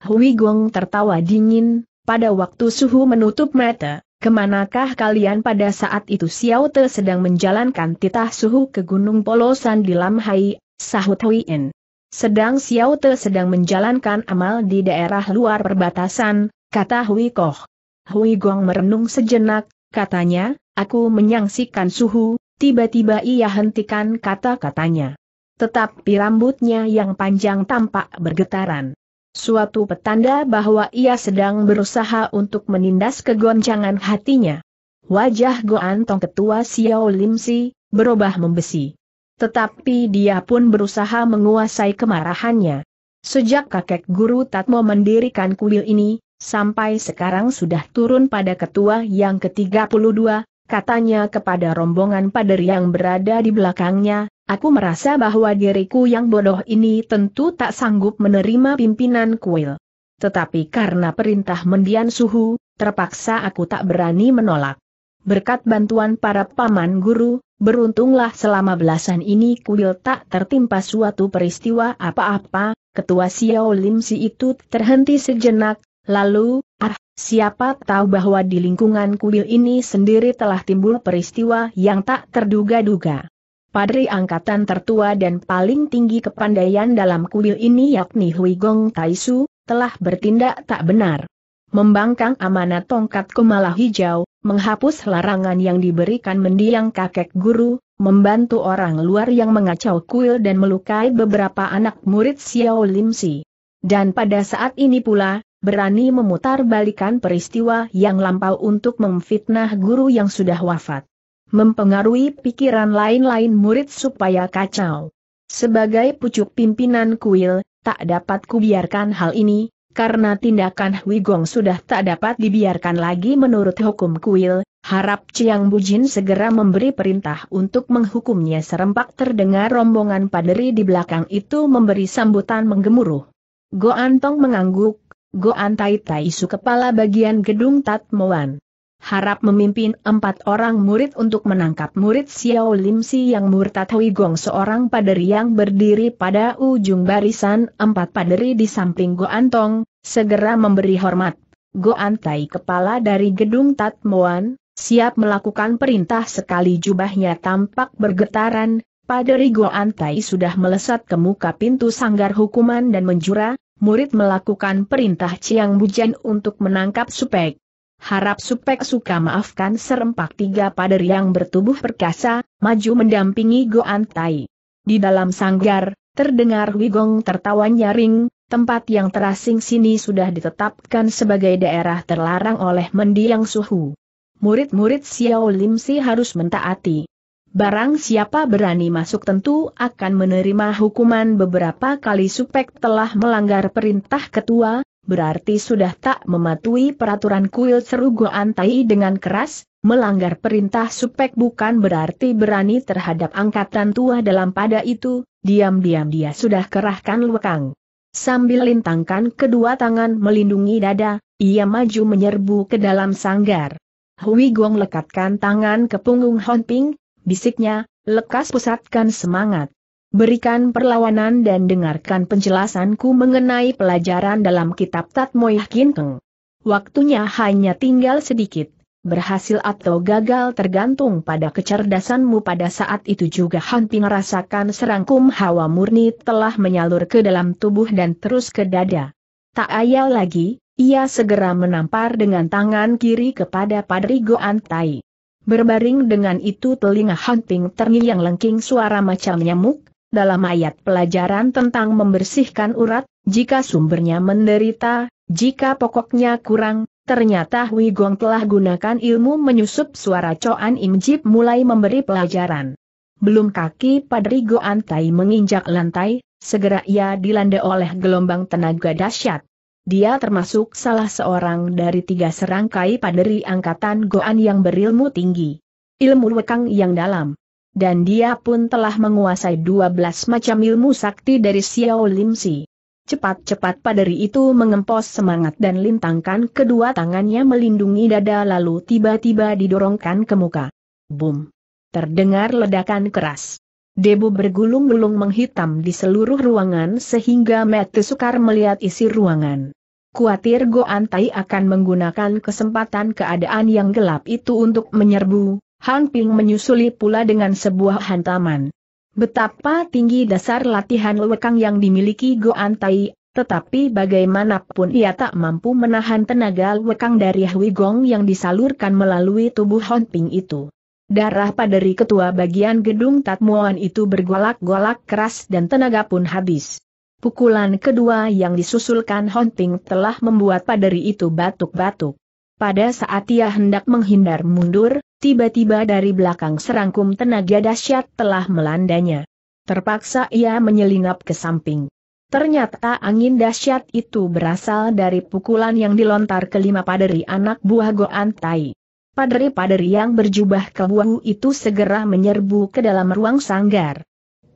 Hui Gong tertawa dingin, pada waktu suhu menutup mata, kemanakah kalian pada saat itu Xiao Te sedang menjalankan titah suhu ke Gunung Polosan di Lamhai, sahut Huim. Sedang Xiao Te sedang menjalankan amal di daerah luar perbatasan, kata Hui Koh. Hui Gong merenung sejenak, katanya, aku menyaksikan suhu, tiba-tiba ia hentikan kata-katanya. Tetapi rambutnya yang panjang tampak bergetaran suatu petanda bahwa ia sedang berusaha untuk menindas kegoncangan hatinya. Wajah Goan Tong ketua Xiao Lim Si, berubah membesi. Tetapi dia pun berusaha menguasai kemarahannya. Sejak kakek guru Tatmo mendirikan kuil ini, sampai sekarang sudah turun pada ketua yang ke-32, katanya kepada rombongan pader yang berada di belakangnya, aku merasa bahwa diriku yang bodoh ini tentu tak sanggup menerima pimpinan kuil. Tetapi karena perintah mendian suhu, terpaksa aku tak berani menolak. Berkat bantuan para paman guru, Beruntunglah selama belasan ini kuil tak tertimpa suatu peristiwa apa-apa, ketua Xiao Lim Si itu terhenti sejenak, lalu, ah, siapa tahu bahwa di lingkungan kuil ini sendiri telah timbul peristiwa yang tak terduga-duga. Padri angkatan tertua dan paling tinggi kepandaian dalam kuil ini yakni Hui Gong Taisu, telah bertindak tak benar. Membangkang amanat tongkat kemala hijau, menghapus larangan yang diberikan mendiang kakek guru, membantu orang luar yang mengacau kuil dan melukai beberapa anak murid Xiao Lim Si. Dan pada saat ini pula, berani memutar peristiwa yang lampau untuk memfitnah guru yang sudah wafat. Mempengaruhi pikiran lain-lain murid supaya kacau. Sebagai pucuk pimpinan kuil, tak dapat kubiarkan hal ini, karena tindakan Hui Gong sudah tak dapat dibiarkan lagi menurut hukum kuil, harap Chiang Bujin segera memberi perintah untuk menghukumnya serempak terdengar rombongan paderi di belakang itu memberi sambutan menggemuruh. Go Antong mengangguk, Go Antai Tai Su kepala bagian gedung Tatmoan harap memimpin empat orang murid untuk menangkap murid Xiao Lim Si yang murtad Hui Gong seorang paderi yang berdiri pada ujung barisan empat paderi di samping Antong segera memberi hormat. Antai kepala dari gedung Tatmoan, siap melakukan perintah sekali jubahnya tampak bergetaran, paderi Antai sudah melesat ke muka pintu sanggar hukuman dan menjura, murid melakukan perintah Chiang Bujan untuk menangkap Supek. Harap Supek suka maafkan serempak tiga pader yang bertubuh perkasa, maju mendampingi Goan Tai. Di dalam sanggar, terdengar Wigong tertawa nyaring, tempat yang terasing sini sudah ditetapkan sebagai daerah terlarang oleh mendiang suhu. Murid-murid Xiao Lim Si harus mentaati. Barang siapa berani masuk tentu akan menerima hukuman beberapa kali supek telah melanggar perintah ketua, berarti sudah tak mematuhi peraturan kuil serugoan tai dengan keras, melanggar perintah supek bukan berarti berani terhadap angkatan tua dalam pada itu, diam-diam dia sudah kerahkan lekang. Sambil lintangkan kedua tangan melindungi dada, ia maju menyerbu ke dalam sanggar. Hui Gong lekatkan tangan ke punggung Hon Ping, bisiknya, lekas pusatkan semangat. Berikan perlawanan dan dengarkan penjelasanku mengenai pelajaran dalam kitab Tatmoyah Kinkeng. Waktunya hanya tinggal sedikit, berhasil atau gagal tergantung pada kecerdasanmu pada saat itu juga Hanpi merasakan serangkum hawa murni telah menyalur ke dalam tubuh dan terus ke dada. Tak ayal lagi, ia segera menampar dengan tangan kiri kepada Padri Antai. Berbaring dengan itu telinga Hunting terngiang lengking suara macam nyamuk, dalam ayat pelajaran tentang membersihkan urat, jika sumbernya menderita, jika pokoknya kurang, ternyata Hui Gong telah gunakan ilmu menyusup suara Coan Im Jip mulai memberi pelajaran. Belum kaki Padri Goantai menginjak lantai, segera ia dilanda oleh gelombang tenaga dahsyat. Dia termasuk salah seorang dari tiga serangkai paderi angkatan Goan yang berilmu tinggi. Ilmu wekang yang dalam. Dan dia pun telah menguasai dua belas macam ilmu sakti dari Xiao Lim Si. Cepat-cepat paderi itu mengempos semangat dan lintangkan kedua tangannya melindungi dada lalu tiba-tiba didorongkan ke muka. Boom! Terdengar ledakan keras. Debu bergulung-gulung menghitam di seluruh ruangan sehingga Mete Sukar melihat isi ruangan. Kuatir Antai akan menggunakan kesempatan keadaan yang gelap itu untuk menyerbu, Hang Ping menyusuli pula dengan sebuah hantaman. Betapa tinggi dasar latihan lewekang yang dimiliki Go Antai, tetapi bagaimanapun ia tak mampu menahan tenaga lewekang dari Hui Gong yang disalurkan melalui tubuh Hang Ping itu. Darah paderi ketua bagian gedung Tatmuan itu bergolak-golak keras dan tenaga pun habis. Pukulan kedua yang disusulkan hunting telah membuat paderi itu batuk-batuk. Pada saat ia hendak menghindar mundur, tiba-tiba dari belakang serangkum tenaga dahsyat telah melandanya. Terpaksa ia menyelinap ke samping. Ternyata angin dahsyat itu berasal dari pukulan yang dilontar kelima paderi anak buah Goan Tai. Paderi-paderi yang berjubah kebuahu itu segera menyerbu ke dalam ruang sanggar.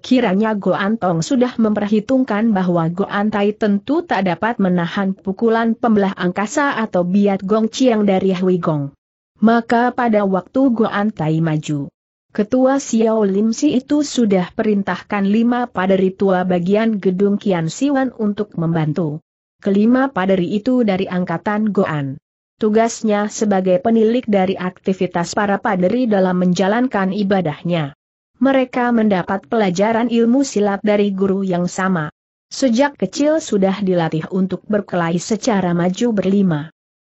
Kiranya Goan Tong sudah memperhitungkan bahwa Goan Tai tentu tak dapat menahan pukulan pembelah angkasa atau biat Gong Chiang dari Hui Gong. Maka pada waktu Goan Tai maju, Ketua Xiao Lim Si itu sudah perintahkan lima paderi tua bagian gedung Kian Siwan untuk membantu. Kelima paderi itu dari angkatan Goan. Tugasnya sebagai penilik dari aktivitas para paderi dalam menjalankan ibadahnya mereka mendapat pelajaran ilmu silat dari guru yang sama. Sejak kecil sudah dilatih untuk berkelahi secara maju berlima.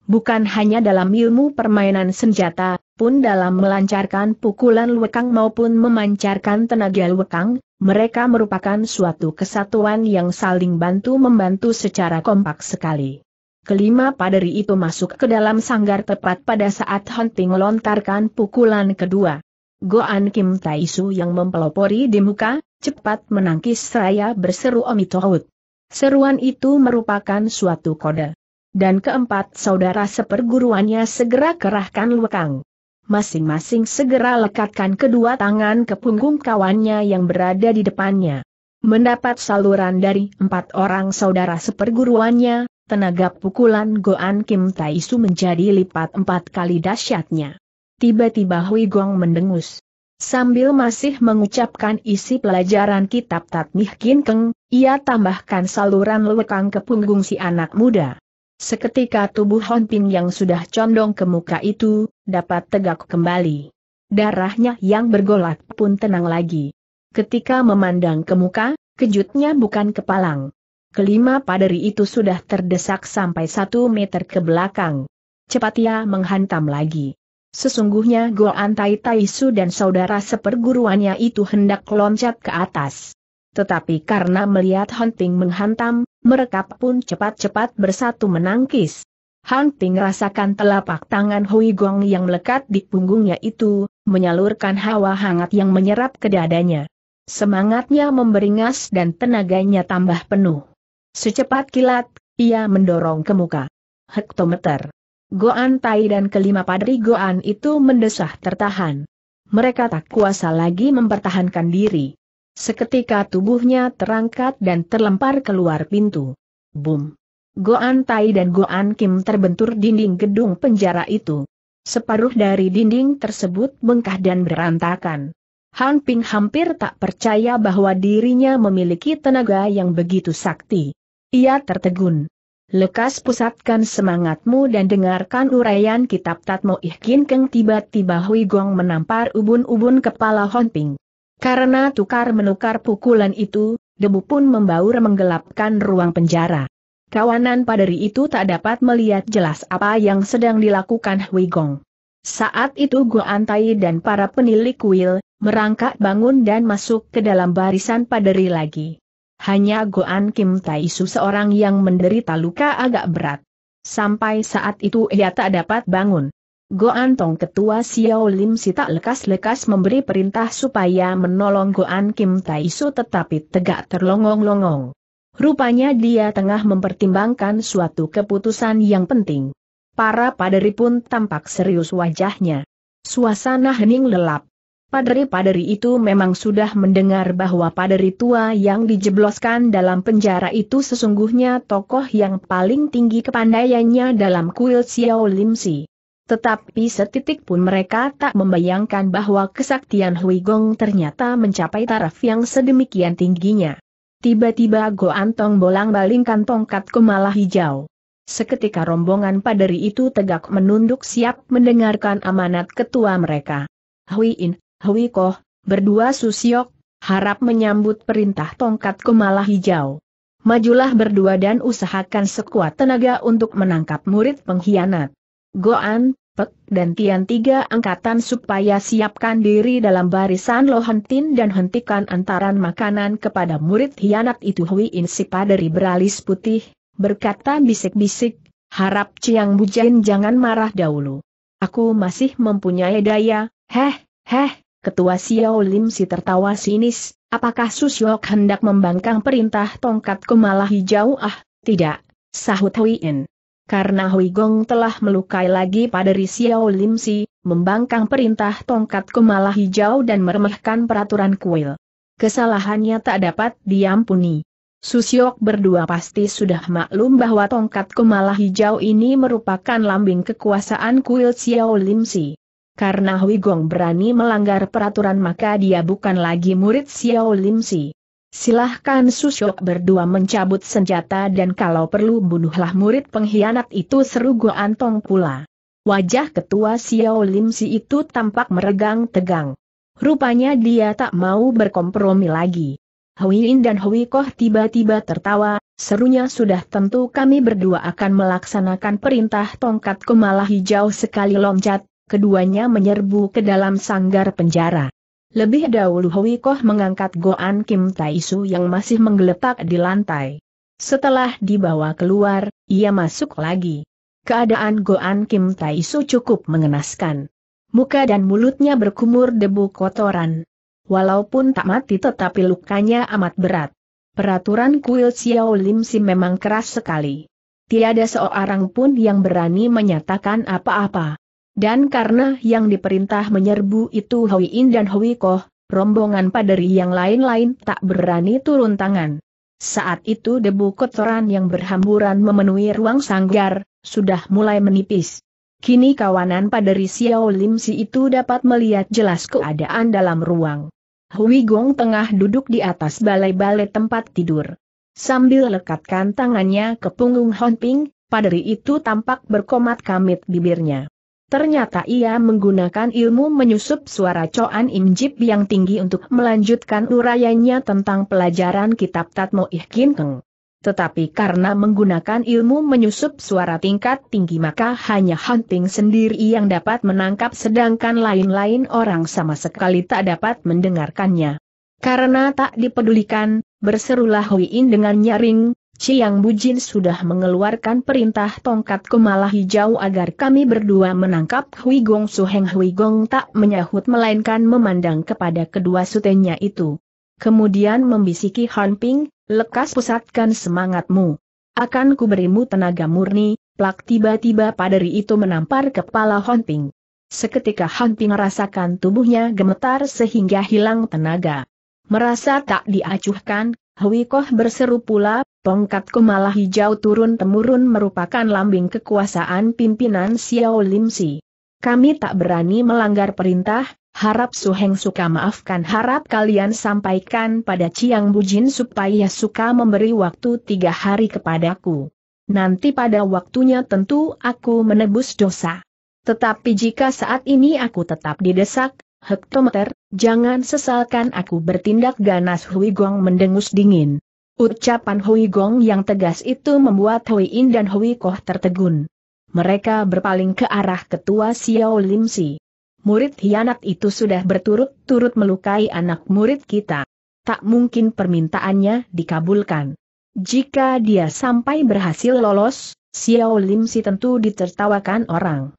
Bukan hanya dalam ilmu permainan senjata, pun dalam melancarkan pukulan lekang maupun memancarkan tenaga lekang, mereka merupakan suatu kesatuan yang saling bantu-membantu secara kompak sekali. Kelima paderi itu masuk ke dalam sanggar tepat pada saat Hunting melontarkan pukulan kedua. Goan Kim Taisu yang mempelopori di muka, cepat menangkis seraya berseru Omitohut. Seruan itu merupakan suatu kode. Dan keempat saudara seperguruannya segera kerahkan lekang. Masing-masing segera lekatkan kedua tangan ke punggung kawannya yang berada di depannya. Mendapat saluran dari empat orang saudara seperguruannya, tenaga pukulan Goan Kim Taisu menjadi lipat empat kali dahsyatnya tiba-tiba Hui Gong mendengus. Sambil masih mengucapkan isi pelajaran kitab Tatmih Kinkeng, ia tambahkan saluran lewekang ke punggung si anak muda. Seketika tubuh Hon Ping yang sudah condong ke muka itu, dapat tegak kembali. Darahnya yang bergolak pun tenang lagi. Ketika memandang ke muka, kejutnya bukan kepalang. Kelima paderi itu sudah terdesak sampai satu meter ke belakang. Cepat ia menghantam lagi. Sesungguhnya Goan Tai Taisu dan saudara seperguruannya itu hendak loncat ke atas. Tetapi karena melihat Hunting menghantam, mereka pun cepat-cepat bersatu menangkis. Hunting rasakan telapak tangan Hui Gong yang melekat di punggungnya itu, menyalurkan hawa hangat yang menyerap ke dadanya. Semangatnya memberingas dan tenaganya tambah penuh. Secepat kilat, ia mendorong ke muka. Hektometer. Goan Tai dan kelima padri Goan itu mendesah tertahan. Mereka tak kuasa lagi mempertahankan diri. Seketika tubuhnya terangkat dan terlempar keluar pintu. Boom! Goan Tai dan Goan Kim terbentur dinding gedung penjara itu. Separuh dari dinding tersebut bengkah dan berantakan. Han Ping hampir tak percaya bahwa dirinya memiliki tenaga yang begitu sakti. Ia tertegun. Lekas pusatkan semangatmu dan dengarkan uraian kitab Tatmo Ihkin Keng tiba-tiba Hui Gong menampar ubun-ubun kepala Honping. Karena tukar-menukar pukulan itu, debu pun membaur menggelapkan ruang penjara. Kawanan paderi itu tak dapat melihat jelas apa yang sedang dilakukan Hui Gong. Saat itu Tai dan para penilik kuil, merangkak bangun dan masuk ke dalam barisan paderi lagi hanya Goan Kim Taisu seorang yang menderita luka agak berat. Sampai saat itu ia tak dapat bangun. Goan Tong ketua Xiao Lim si tak lekas-lekas memberi perintah supaya menolong Goan Kim Taisu tetapi tegak terlongong-longong. Rupanya dia tengah mempertimbangkan suatu keputusan yang penting. Para paderi pun tampak serius wajahnya. Suasana hening lelap. Paderi-paderi itu memang sudah mendengar bahwa paderi tua yang dijebloskan dalam penjara itu sesungguhnya tokoh yang paling tinggi kepandaiannya dalam kuil Xiao Lim Si. Tetapi setitik pun mereka tak membayangkan bahwa kesaktian Hui Gong ternyata mencapai taraf yang sedemikian tingginya. Tiba-tiba Go Antong bolang balingkan tongkat kemala hijau. Seketika rombongan paderi itu tegak menunduk siap mendengarkan amanat ketua mereka. Hui In, Hui Koh, berdua Susiok, harap menyambut perintah tongkat kemalah hijau. Majulah berdua dan usahakan sekuat tenaga untuk menangkap murid pengkhianat. Goan, Pek dan Tian tiga angkatan supaya siapkan diri dalam barisan Lohentin dan hentikan antaran makanan kepada murid hianat itu Hui Insipa dari beralis putih, berkata bisik-bisik, harap Ciang Bujain jangan marah dahulu. Aku masih mempunyai daya, heh, heh, Ketua Xiao Lim Si tertawa sinis, apakah Susyok hendak membangkang perintah tongkat kemalah hijau ah, tidak, sahut Hui In. Karena Hui Gong telah melukai lagi pada Xiao Lim Si, membangkang perintah tongkat kemalah hijau dan meremehkan peraturan kuil. Kesalahannya tak dapat diampuni. Susyok berdua pasti sudah maklum bahwa tongkat kemalah hijau ini merupakan lambing kekuasaan kuil Xiao Lim Si karena Hui Gong berani melanggar peraturan maka dia bukan lagi murid Xiao Lim Si. Silahkan Susyok berdua mencabut senjata dan kalau perlu bunuhlah murid pengkhianat itu seru Go Antong pula. Wajah ketua Xiao Lim Si itu tampak meregang tegang. Rupanya dia tak mau berkompromi lagi. Hui Yin dan Hui Koh tiba-tiba tertawa, serunya sudah tentu kami berdua akan melaksanakan perintah tongkat kemalah hijau sekali loncat, keduanya menyerbu ke dalam sanggar penjara. Lebih dahulu Hui Koh mengangkat Goan Kim Taisu yang masih menggeletak di lantai. Setelah dibawa keluar, ia masuk lagi. Keadaan Goan Kim Taisu cukup mengenaskan. Muka dan mulutnya berkumur debu kotoran. Walaupun tak mati tetapi lukanya amat berat. Peraturan kuil Xiao Lim Si memang keras sekali. Tiada seorang pun yang berani menyatakan apa-apa. Dan karena yang diperintah menyerbu itu Hui In dan Hui Koh, rombongan paderi yang lain-lain tak berani turun tangan. Saat itu debu kotoran yang berhamburan memenuhi ruang sanggar, sudah mulai menipis. Kini kawanan paderi Xiao Lim Si itu dapat melihat jelas keadaan dalam ruang. Hui Gong tengah duduk di atas balai-balai tempat tidur. Sambil lekatkan tangannya ke punggung Hon Ping, paderi itu tampak berkomat kamit bibirnya. Ternyata ia menggunakan ilmu menyusup suara Coan Imjib yang tinggi untuk melanjutkan urayanya tentang pelajaran kitab Tatmo Ihkin Keng. Tetapi karena menggunakan ilmu menyusup suara tingkat tinggi maka hanya hunting sendiri yang dapat menangkap sedangkan lain-lain orang sama sekali tak dapat mendengarkannya. Karena tak dipedulikan, berserulah Hui In dengan nyaring, Siang Bujin sudah mengeluarkan perintah tongkat kemala hijau agar kami berdua menangkap Hui Gong Su Heng Hui Gong tak menyahut melainkan memandang kepada kedua sutenya itu. Kemudian membisiki Han Ping, lekas pusatkan semangatmu. Akan kuberimu tenaga murni, plak tiba-tiba paderi itu menampar kepala Han Ping. Seketika Han Ping rasakan tubuhnya gemetar sehingga hilang tenaga. Merasa tak diacuhkan, Huikoh berseru pula, tongkat kemala hijau turun-temurun merupakan lambing kekuasaan pimpinan Xiao Lim Si. Kami tak berani melanggar perintah, harap Su Heng suka maafkan harap kalian sampaikan pada Ciang Bujin supaya suka memberi waktu tiga hari kepadaku. Nanti pada waktunya tentu aku menebus dosa. Tetapi jika saat ini aku tetap didesak, Hektometer, jangan sesalkan aku bertindak ganas Hui Gong mendengus dingin. Ucapan Hui Gong yang tegas itu membuat Hui In dan Hui Koh tertegun. Mereka berpaling ke arah ketua Xiao Lim Si. Murid hianat itu sudah berturut-turut melukai anak murid kita. Tak mungkin permintaannya dikabulkan. Jika dia sampai berhasil lolos, Xiao Lim Si tentu ditertawakan orang.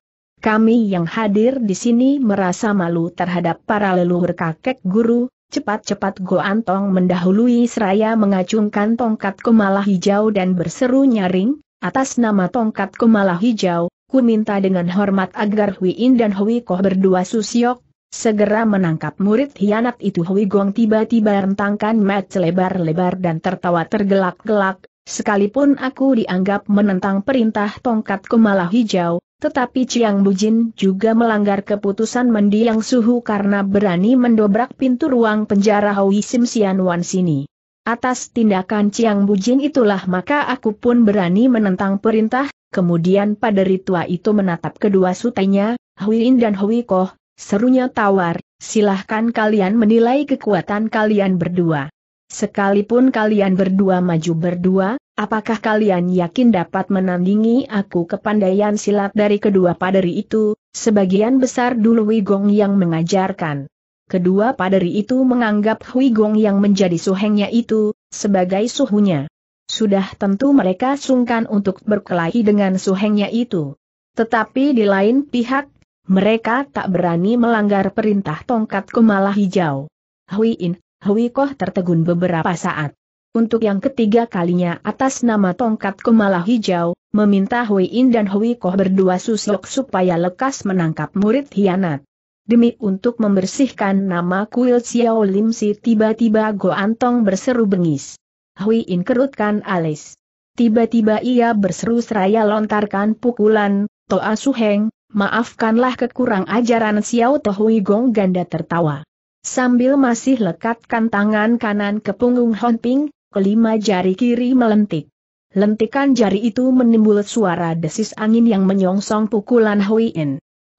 Kami yang hadir di sini merasa malu terhadap para leluhur kakek guru, Cepat-cepat Go Antong mendahului seraya mengacungkan tongkat kemala hijau dan berseru nyaring, atas nama tongkat kemala hijau, ku minta dengan hormat agar Hui In dan Hui Koh berdua susiok segera menangkap murid hianat itu Hui Gong tiba-tiba rentangkan mat lebar-lebar dan tertawa tergelak-gelak, sekalipun aku dianggap menentang perintah tongkat kemala hijau, tetapi Chiang Bujin juga melanggar keputusan mendiang suhu karena berani mendobrak pintu ruang penjara Hui Sim Sian Wan sini. Atas tindakan Chiang Bujin itulah maka aku pun berani menentang perintah, kemudian pada ritual itu menatap kedua sutenya, Hui In dan Hui Koh, serunya tawar, silahkan kalian menilai kekuatan kalian berdua. Sekalipun kalian berdua maju berdua, Apakah kalian yakin dapat menandingi aku kepandaian silat dari kedua paderi itu, sebagian besar dulu Wigong yang mengajarkan. Kedua paderi itu menganggap Wigong yang menjadi suhengnya itu, sebagai suhunya. Sudah tentu mereka sungkan untuk berkelahi dengan suhengnya itu. Tetapi di lain pihak, mereka tak berani melanggar perintah tongkat kemalah hijau. Hui in, Hui Koh tertegun beberapa saat untuk yang ketiga kalinya atas nama tongkat kemala hijau, meminta Hui In dan Hui Koh berdua susuk supaya lekas menangkap murid hianat. Demi untuk membersihkan nama kuil Xiao Lim Si tiba-tiba Go Antong berseru bengis. Hui In kerutkan alis. Tiba-tiba ia berseru seraya lontarkan pukulan, Toa Su Heng, maafkanlah kekurang ajaran Xiao Hui Gong ganda tertawa. Sambil masih lekatkan tangan kanan ke punggung Hon Ping, kelima jari kiri melentik. Lentikan jari itu menimbul suara desis angin yang menyongsong pukulan Hui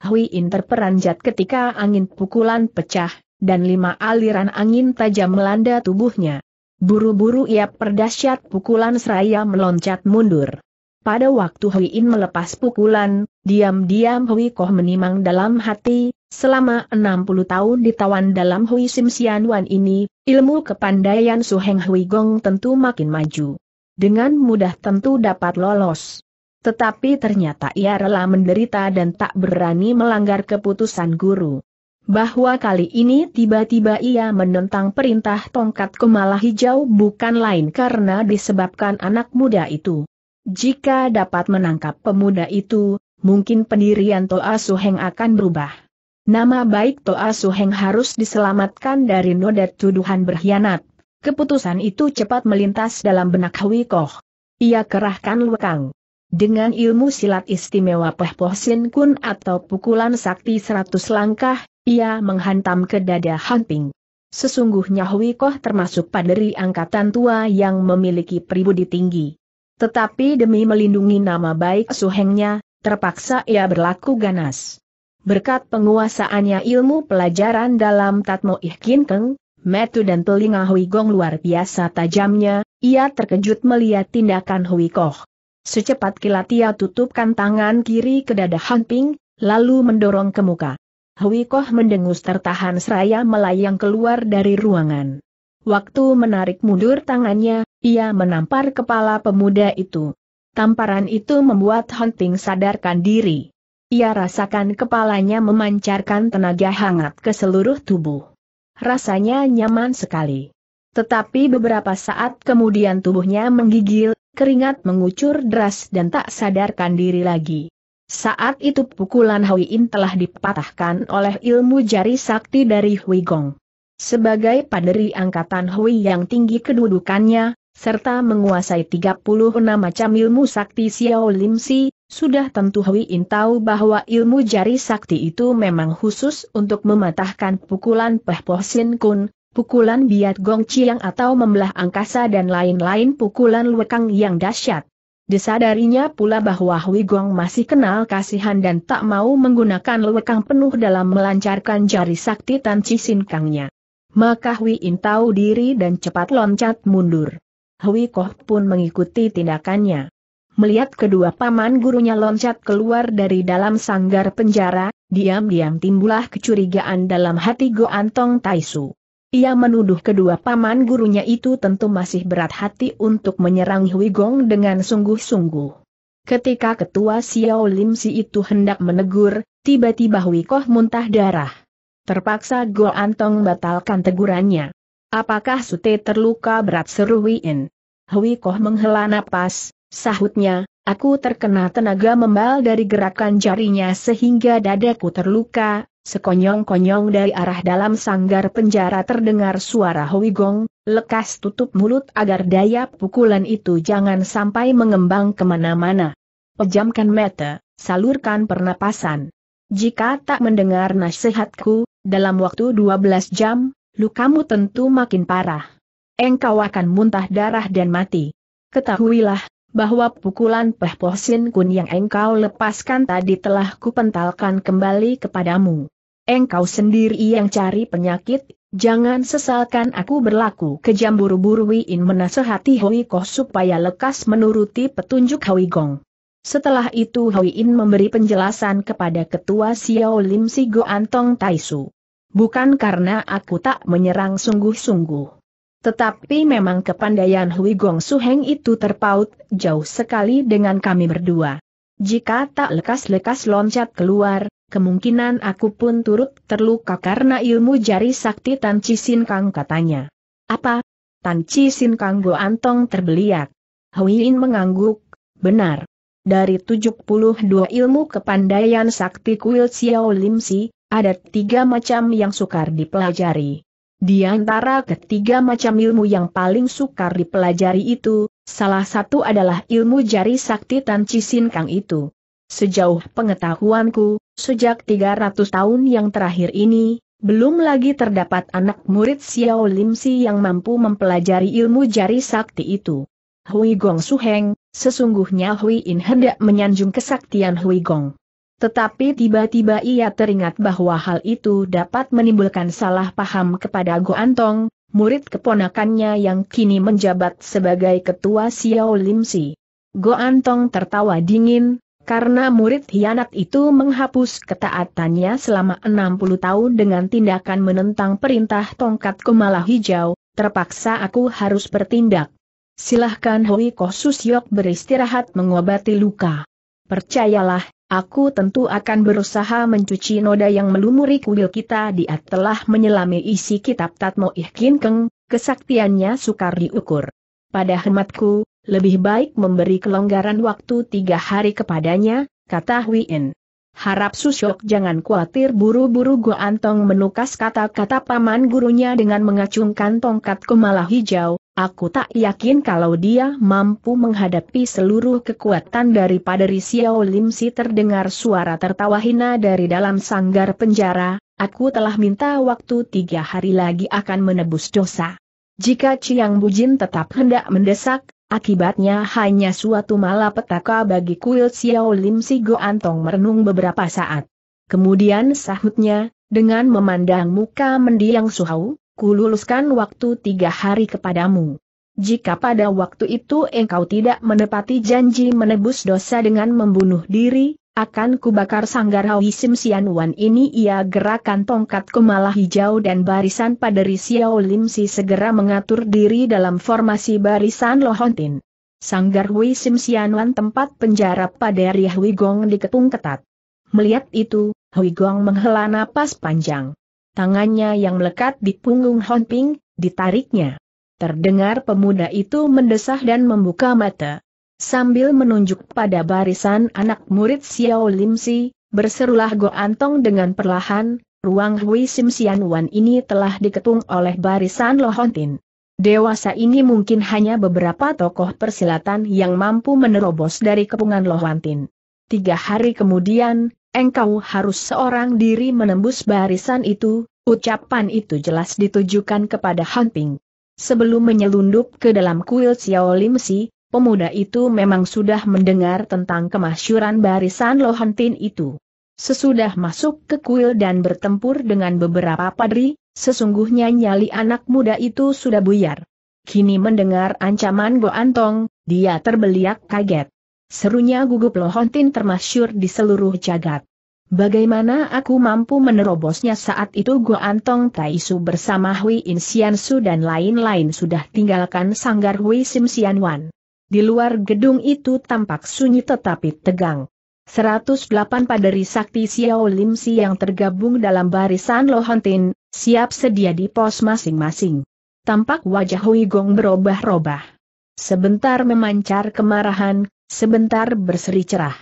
Hui In terperanjat ketika angin pukulan pecah, dan lima aliran angin tajam melanda tubuhnya. Buru-buru ia perdasyat pukulan seraya meloncat mundur. Pada waktu Hui In melepas pukulan, diam-diam Hui Koh menimang dalam hati, Selama 60 tahun ditawan dalam Hui Sim Xianwan ini, ilmu kepandaian Su Heng Hui Gong tentu makin maju. Dengan mudah tentu dapat lolos. Tetapi ternyata ia rela menderita dan tak berani melanggar keputusan guru. Bahwa kali ini tiba-tiba ia menentang perintah tongkat kemala hijau bukan lain karena disebabkan anak muda itu. Jika dapat menangkap pemuda itu, mungkin pendirian Toa Suheng akan berubah. Nama baik Toa Suheng harus diselamatkan dari noda tuduhan berkhianat. Keputusan itu cepat melintas dalam benak Hwi Koh. Ia kerahkan lekang. Dengan ilmu silat istimewa Peh Poh Sin Kun atau pukulan sakti seratus langkah, ia menghantam ke dada Hanping. Sesungguhnya Hwi Koh termasuk paderi angkatan tua yang memiliki pribudi tinggi. Tetapi demi melindungi nama baik suhengnya, terpaksa ia berlaku ganas berkat penguasaannya ilmu pelajaran dalam Tatmo Ihkin Keng, metu dan telinga Hui Gong luar biasa tajamnya, ia terkejut melihat tindakan Hui Koh. Secepat kilat ia tutupkan tangan kiri ke dada Han Ping, lalu mendorong ke muka. Hui Koh mendengus tertahan seraya melayang keluar dari ruangan. Waktu menarik mundur tangannya, ia menampar kepala pemuda itu. Tamparan itu membuat Hunting sadarkan diri. Ia rasakan kepalanya memancarkan tenaga hangat ke seluruh tubuh. Rasanya nyaman sekali. Tetapi beberapa saat kemudian tubuhnya menggigil, keringat mengucur deras dan tak sadarkan diri lagi. Saat itu pukulan Hui In telah dipatahkan oleh ilmu jari sakti dari Hui Gong. Sebagai paderi angkatan Hui yang tinggi kedudukannya, serta menguasai 36 macam ilmu sakti Xiao Lim Si, sudah tentu Hui In tahu bahwa ilmu jari sakti itu memang khusus untuk mematahkan pukulan Peh Poh Sin Kun, pukulan biat gong ciang atau membelah angkasa dan lain-lain pukulan lekang yang dahsyat. Disadarinya pula bahwa Hui Gong masih kenal kasihan dan tak mau menggunakan lekang penuh dalam melancarkan jari sakti Tan Chi Sin Kangnya. Maka Hui In tahu diri dan cepat loncat mundur. Hui Koh pun mengikuti tindakannya. Melihat kedua paman gurunya loncat keluar dari dalam sanggar penjara, diam-diam timbullah kecurigaan dalam hati Go Antong Taisu. Ia menuduh kedua paman gurunya itu tentu masih berat hati untuk menyerang Hui Gong dengan sungguh-sungguh. Ketika ketua Xiao Lim Si itu hendak menegur, tiba-tiba Hui Koh muntah darah. Terpaksa Go Antong batalkan tegurannya. Apakah Sute terluka berat seru Wien? Hui Koh menghela napas, Sahutnya, aku terkena tenaga membal dari gerakan jarinya sehingga dadaku terluka, sekonyong-konyong dari arah dalam sanggar penjara terdengar suara gong. lekas tutup mulut agar daya pukulan itu jangan sampai mengembang kemana-mana. Pejamkan mata, salurkan pernapasan. Jika tak mendengar nasihatku, dalam waktu 12 jam, lukamu tentu makin parah. Engkau akan muntah darah dan mati. Ketahuilah, bahwa pukulan Peh Pohsin Kun yang engkau lepaskan tadi telah kupentalkan kembali kepadamu. Engkau sendiri yang cari penyakit, jangan sesalkan aku berlaku kejam buru-buru in menasehati Hui Koh supaya lekas menuruti petunjuk Hui Gong. Setelah itu Hui In memberi penjelasan kepada ketua Xiao Lim Si Go Antong Taisu. Bukan karena aku tak menyerang sungguh-sungguh. Tetapi memang kepandaian Hui Gong Suheng itu terpaut jauh sekali dengan kami berdua. Jika tak lekas-lekas loncat keluar, kemungkinan aku pun turut terluka karena ilmu jari sakti Tan Chi Sin Kang katanya. Apa? Tan Chi Sin Kang Go Antong terbeliak. Hui In mengangguk, benar. Dari 72 ilmu kepandaian sakti kuil Xiao Lim Si, ada tiga macam yang sukar dipelajari. Di antara ketiga macam ilmu yang paling sukar dipelajari itu, salah satu adalah ilmu jari sakti Tan Cisin Kang itu. Sejauh pengetahuanku, sejak 300 tahun yang terakhir ini, belum lagi terdapat anak murid Xiao Lim Si yang mampu mempelajari ilmu jari sakti itu. Hui Gong Suheng, sesungguhnya Hui In hendak menyanjung kesaktian Hui Gong. Tetapi tiba-tiba ia teringat bahwa hal itu dapat menimbulkan salah paham kepada Go Antong, murid keponakannya yang kini menjabat sebagai ketua Xiao Go Antong tertawa dingin, karena murid hianat itu menghapus ketaatannya selama 60 tahun dengan tindakan menentang perintah tongkat kemala hijau, terpaksa aku harus bertindak. Silahkan Hui Koh Susyok beristirahat mengobati luka. Percayalah, Aku tentu akan berusaha mencuci noda yang melumuri kuil kita dia telah menyelami isi kitab Tatmo Ihkin Keng, kesaktiannya sukar diukur. Pada hematku, lebih baik memberi kelonggaran waktu tiga hari kepadanya, kata Huyen. Harap Susyok jangan khawatir buru-buru antong menukas kata-kata paman gurunya dengan mengacungkan tongkat kemala hijau, Aku tak yakin kalau dia mampu menghadapi seluruh kekuatan daripada Ri Xiao Lim Si terdengar suara tertawa hina dari dalam sanggar penjara, aku telah minta waktu tiga hari lagi akan menebus dosa. Jika Chiang Bujin tetap hendak mendesak, akibatnya hanya suatu malapetaka bagi kuil Xiao Lim Si Go Antong merenung beberapa saat. Kemudian sahutnya, dengan memandang muka mendiang Suhau, kululuskan waktu tiga hari kepadamu. Jika pada waktu itu engkau tidak menepati janji menebus dosa dengan membunuh diri, akan kubakar sanggar Hawisim Sianwan ini ia gerakan tongkat kemala hijau dan barisan pada Xiao Si segera mengatur diri dalam formasi barisan Lohontin. Sanggar Hui Sim Sianwan tempat penjara pada Hui Gong diketung ketat. Melihat itu, Hui Gong menghela napas panjang tangannya yang melekat di punggung Honping, ditariknya. Terdengar pemuda itu mendesah dan membuka mata. Sambil menunjuk pada barisan anak murid Xiao Lim Si, berserulah Go Antong dengan perlahan, ruang Hui Sim Sian Wan ini telah diketung oleh barisan Lo Tin. Dewasa ini mungkin hanya beberapa tokoh persilatan yang mampu menerobos dari kepungan Lo Tin. Tiga hari kemudian, engkau harus seorang diri menembus barisan itu, ucapan itu jelas ditujukan kepada Han Ping. Sebelum menyelundup ke dalam kuil Xiao Lim Si, pemuda itu memang sudah mendengar tentang kemasyuran barisan Lohantin itu. Sesudah masuk ke kuil dan bertempur dengan beberapa padri, sesungguhnya nyali anak muda itu sudah buyar. Kini mendengar ancaman Antong, dia terbeliak kaget. Serunya gugup Lohontin termasyur di seluruh jagat. Bagaimana aku mampu menerobosnya saat itu Gua Tai Taisu bersama Hui Su dan lain-lain sudah tinggalkan sanggar Hui Sim Sian Wan. Di luar gedung itu tampak sunyi tetapi tegang. 108 paderi sakti Xiao Lim Si yang tergabung dalam barisan Lohontin, siap sedia di pos masing-masing. Tampak wajah Hui Gong berubah ubah Sebentar memancar kemarahan, Sebentar berseri cerah.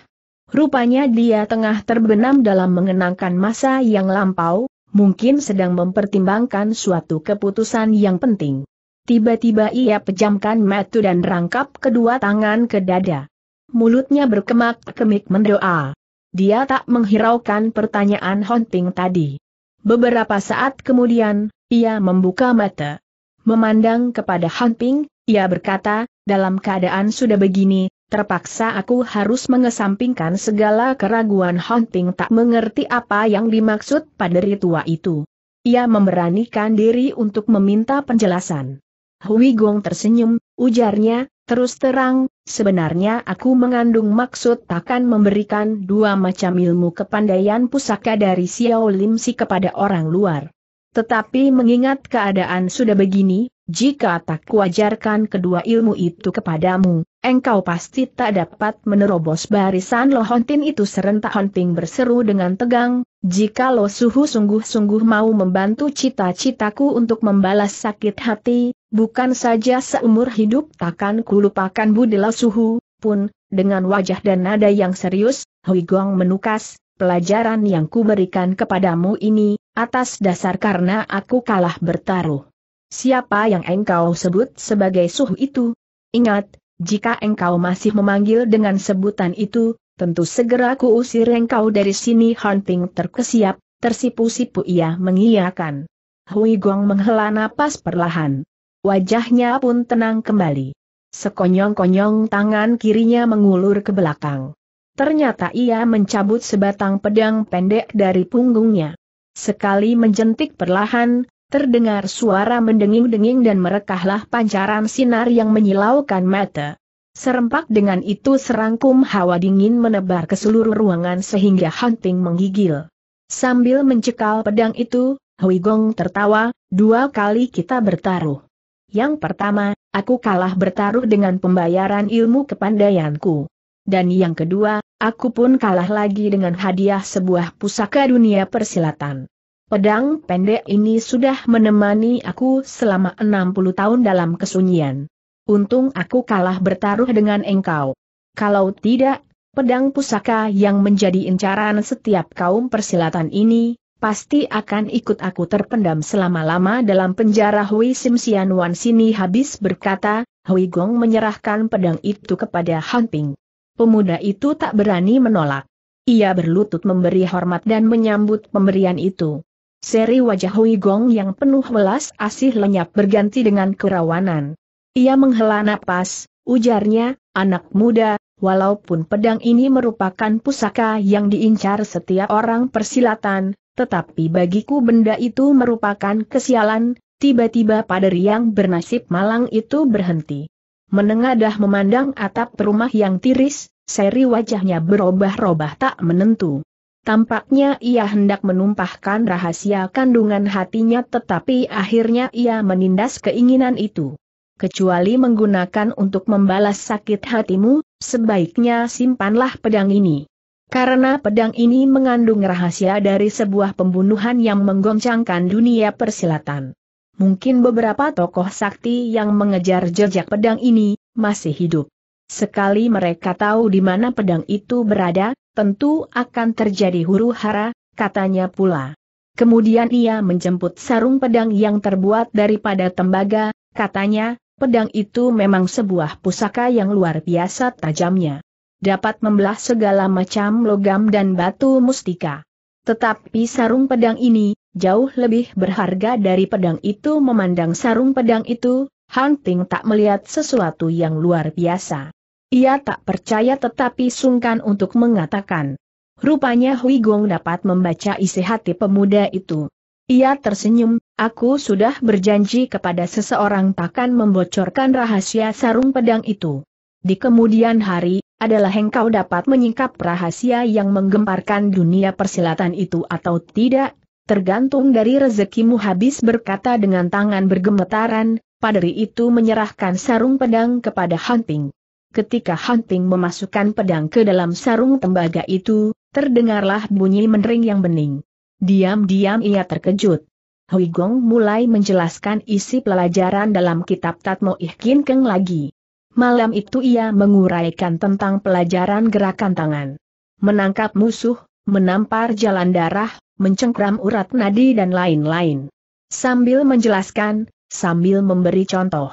Rupanya dia tengah terbenam dalam mengenangkan masa yang lampau, mungkin sedang mempertimbangkan suatu keputusan yang penting. Tiba-tiba ia pejamkan mata dan rangkap kedua tangan ke dada. Mulutnya berkemak-kemik mendoa. Dia tak menghiraukan pertanyaan Honting tadi. Beberapa saat kemudian, ia membuka mata. Memandang kepada Honting, ia berkata, dalam keadaan sudah begini, terpaksa aku harus mengesampingkan segala keraguan Hunting tak mengerti apa yang dimaksud pada ritual itu. Ia memberanikan diri untuk meminta penjelasan. Hui Gong tersenyum, ujarnya, terus terang, sebenarnya aku mengandung maksud takkan memberikan dua macam ilmu kepandaian pusaka dari Xiao Lim Si kepada orang luar. Tetapi mengingat keadaan sudah begini, jika tak kuajarkan kedua ilmu itu kepadamu, engkau pasti tak dapat menerobos barisan Lohontin itu serentak Honting berseru dengan tegang, jika Lo Suhu sungguh-sungguh mau membantu cita-citaku untuk membalas sakit hati, bukan saja seumur hidup takkan kulupakan Budi Lo Suhu, pun, dengan wajah dan nada yang serius, Hui Gong menukas, pelajaran yang kuberikan kepadamu ini, atas dasar karena aku kalah bertaruh. Siapa yang engkau sebut sebagai suhu itu? Ingat, jika engkau masih memanggil dengan sebutan itu, tentu segera kuusir engkau dari sini Hunting terkesiap, tersipu-sipu ia mengiyakan. Hui Gong menghela napas perlahan. Wajahnya pun tenang kembali. Sekonyong-konyong tangan kirinya mengulur ke belakang. Ternyata ia mencabut sebatang pedang pendek dari punggungnya. Sekali menjentik perlahan, Terdengar suara mendenging-denging dan merekahlah pancaran sinar yang menyilaukan mata. Serempak dengan itu serangkum hawa dingin menebar ke seluruh ruangan sehingga Hunting menggigil. Sambil mencekal pedang itu, Hui Gong tertawa, dua kali kita bertaruh. Yang pertama, aku kalah bertaruh dengan pembayaran ilmu kepandaianku. Dan yang kedua, aku pun kalah lagi dengan hadiah sebuah pusaka dunia persilatan. Pedang pendek ini sudah menemani aku selama 60 tahun dalam kesunyian. Untung aku kalah bertaruh dengan engkau. Kalau tidak, pedang pusaka yang menjadi incaran setiap kaum persilatan ini, pasti akan ikut aku terpendam selama-lama dalam penjara Hui Sim Wan sini habis berkata, Hui Gong menyerahkan pedang itu kepada Han Ping. Pemuda itu tak berani menolak. Ia berlutut memberi hormat dan menyambut pemberian itu. Seri wajah Hui Gong yang penuh welas asih lenyap berganti dengan kerawanan. Ia menghela napas, ujarnya, anak muda, walaupun pedang ini merupakan pusaka yang diincar setiap orang persilatan, tetapi bagiku benda itu merupakan kesialan, tiba-tiba paderi yang bernasib malang itu berhenti. Menengadah memandang atap rumah yang tiris, seri wajahnya berubah ubah tak menentu. Tampaknya ia hendak menumpahkan rahasia kandungan hatinya tetapi akhirnya ia menindas keinginan itu. Kecuali menggunakan untuk membalas sakit hatimu, sebaiknya simpanlah pedang ini. Karena pedang ini mengandung rahasia dari sebuah pembunuhan yang menggoncangkan dunia persilatan. Mungkin beberapa tokoh sakti yang mengejar jejak pedang ini, masih hidup. Sekali mereka tahu di mana pedang itu berada, tentu akan terjadi huru hara, katanya pula. Kemudian ia menjemput sarung pedang yang terbuat daripada tembaga, katanya, pedang itu memang sebuah pusaka yang luar biasa tajamnya. Dapat membelah segala macam logam dan batu mustika. Tetapi sarung pedang ini, jauh lebih berharga dari pedang itu memandang sarung pedang itu, Hunting tak melihat sesuatu yang luar biasa. Ia tak percaya tetapi sungkan untuk mengatakan. Rupanya Hui Gong dapat membaca isi hati pemuda itu. Ia tersenyum, aku sudah berjanji kepada seseorang takkan membocorkan rahasia sarung pedang itu. Di kemudian hari, adalah engkau dapat menyingkap rahasia yang menggemparkan dunia persilatan itu atau tidak, tergantung dari rezekimu habis berkata dengan tangan bergemetaran, padri itu menyerahkan sarung pedang kepada Hunting ketika Hunting memasukkan pedang ke dalam sarung tembaga itu, terdengarlah bunyi menering yang bening. Diam-diam ia terkejut. Hui Gong mulai menjelaskan isi pelajaran dalam kitab Tatmo Ikin Keng lagi. Malam itu ia menguraikan tentang pelajaran gerakan tangan. Menangkap musuh, menampar jalan darah, mencengkram urat nadi dan lain-lain. Sambil menjelaskan, sambil memberi contoh.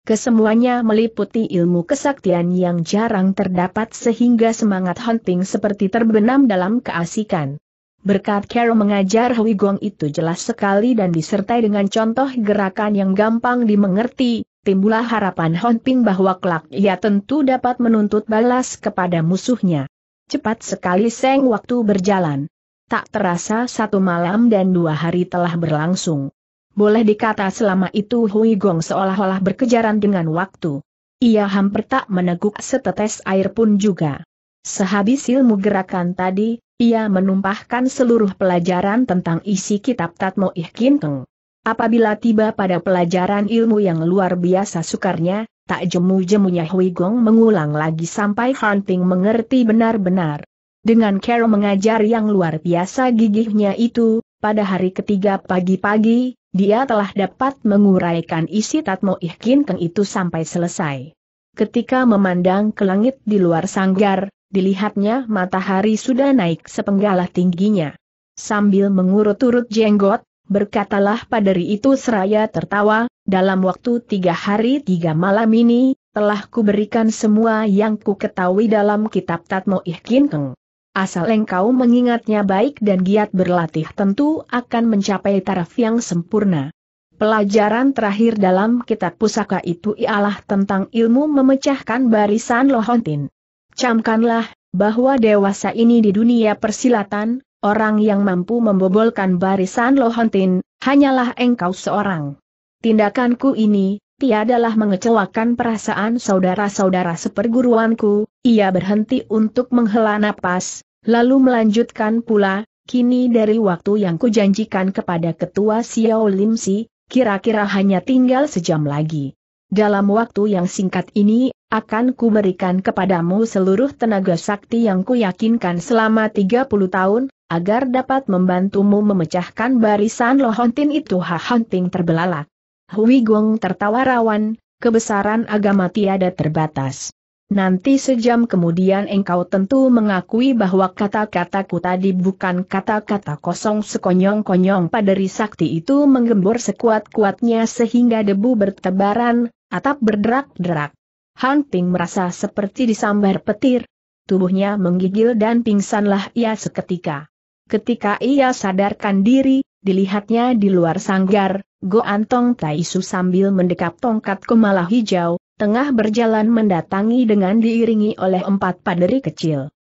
Kesemuanya meliputi ilmu kesaktian yang jarang terdapat sehingga semangat hunting seperti terbenam dalam keasikan. Berkat Carol mengajar Hui Gong itu jelas sekali dan disertai dengan contoh gerakan yang gampang dimengerti, timbullah harapan Ping bahwa kelak ia tentu dapat menuntut balas kepada musuhnya. Cepat sekali seng waktu berjalan. Tak terasa satu malam dan dua hari telah berlangsung. Boleh dikata selama itu Hui Gong seolah-olah berkejaran dengan waktu. Ia hampir tak meneguk setetes air pun juga. Sehabis ilmu gerakan tadi, ia menumpahkan seluruh pelajaran tentang isi kitab Tatmo Ihkin Keng. Apabila tiba pada pelajaran ilmu yang luar biasa sukarnya, tak jemu-jemunya Hui Gong mengulang lagi sampai Hunting mengerti benar-benar. Dengan Carol mengajar yang luar biasa gigihnya itu, pada hari ketiga pagi-pagi, dia telah dapat menguraikan isi Tatmo Ihkin Keng itu sampai selesai. Ketika memandang ke langit di luar sanggar, dilihatnya matahari sudah naik sepenggalah tingginya. Sambil mengurut-urut jenggot, berkatalah paderi itu seraya tertawa, dalam waktu tiga hari tiga malam ini, telah kuberikan semua yang ku ketahui dalam kitab Tatmo Ihkin Keng. Asal engkau mengingatnya baik dan giat berlatih tentu akan mencapai taraf yang sempurna. Pelajaran terakhir dalam kitab pusaka itu ialah tentang ilmu memecahkan barisan lohontin. Camkanlah, bahwa dewasa ini di dunia persilatan, orang yang mampu membobolkan barisan lohontin, hanyalah engkau seorang. Tindakanku ini, tiadalah mengecewakan perasaan saudara-saudara seperguruanku, ia berhenti untuk menghela napas, lalu melanjutkan pula, kini dari waktu yang kujanjikan kepada ketua Xiao Lim Si, kira-kira hanya tinggal sejam lagi. Dalam waktu yang singkat ini, akan kuberikan kepadamu seluruh tenaga sakti yang kuyakinkan selama 30 tahun, agar dapat membantumu memecahkan barisan Lohontin itu Ha ha-hunting terbelalak. Hui Gong tertawa rawan, kebesaran agama tiada terbatas. Nanti sejam kemudian engkau tentu mengakui bahwa kata-kataku tadi bukan kata-kata kosong sekonyong-konyong pada sakti itu menggembur sekuat-kuatnya sehingga debu bertebaran, atap berderak-derak. Han Ping merasa seperti disambar petir. Tubuhnya menggigil dan pingsanlah ia seketika. Ketika ia sadarkan diri, dilihatnya di luar sanggar, Go Antong Taisu sambil mendekap tongkat kemala hijau, tengah berjalan mendatangi dengan diiringi oleh empat paderi kecil.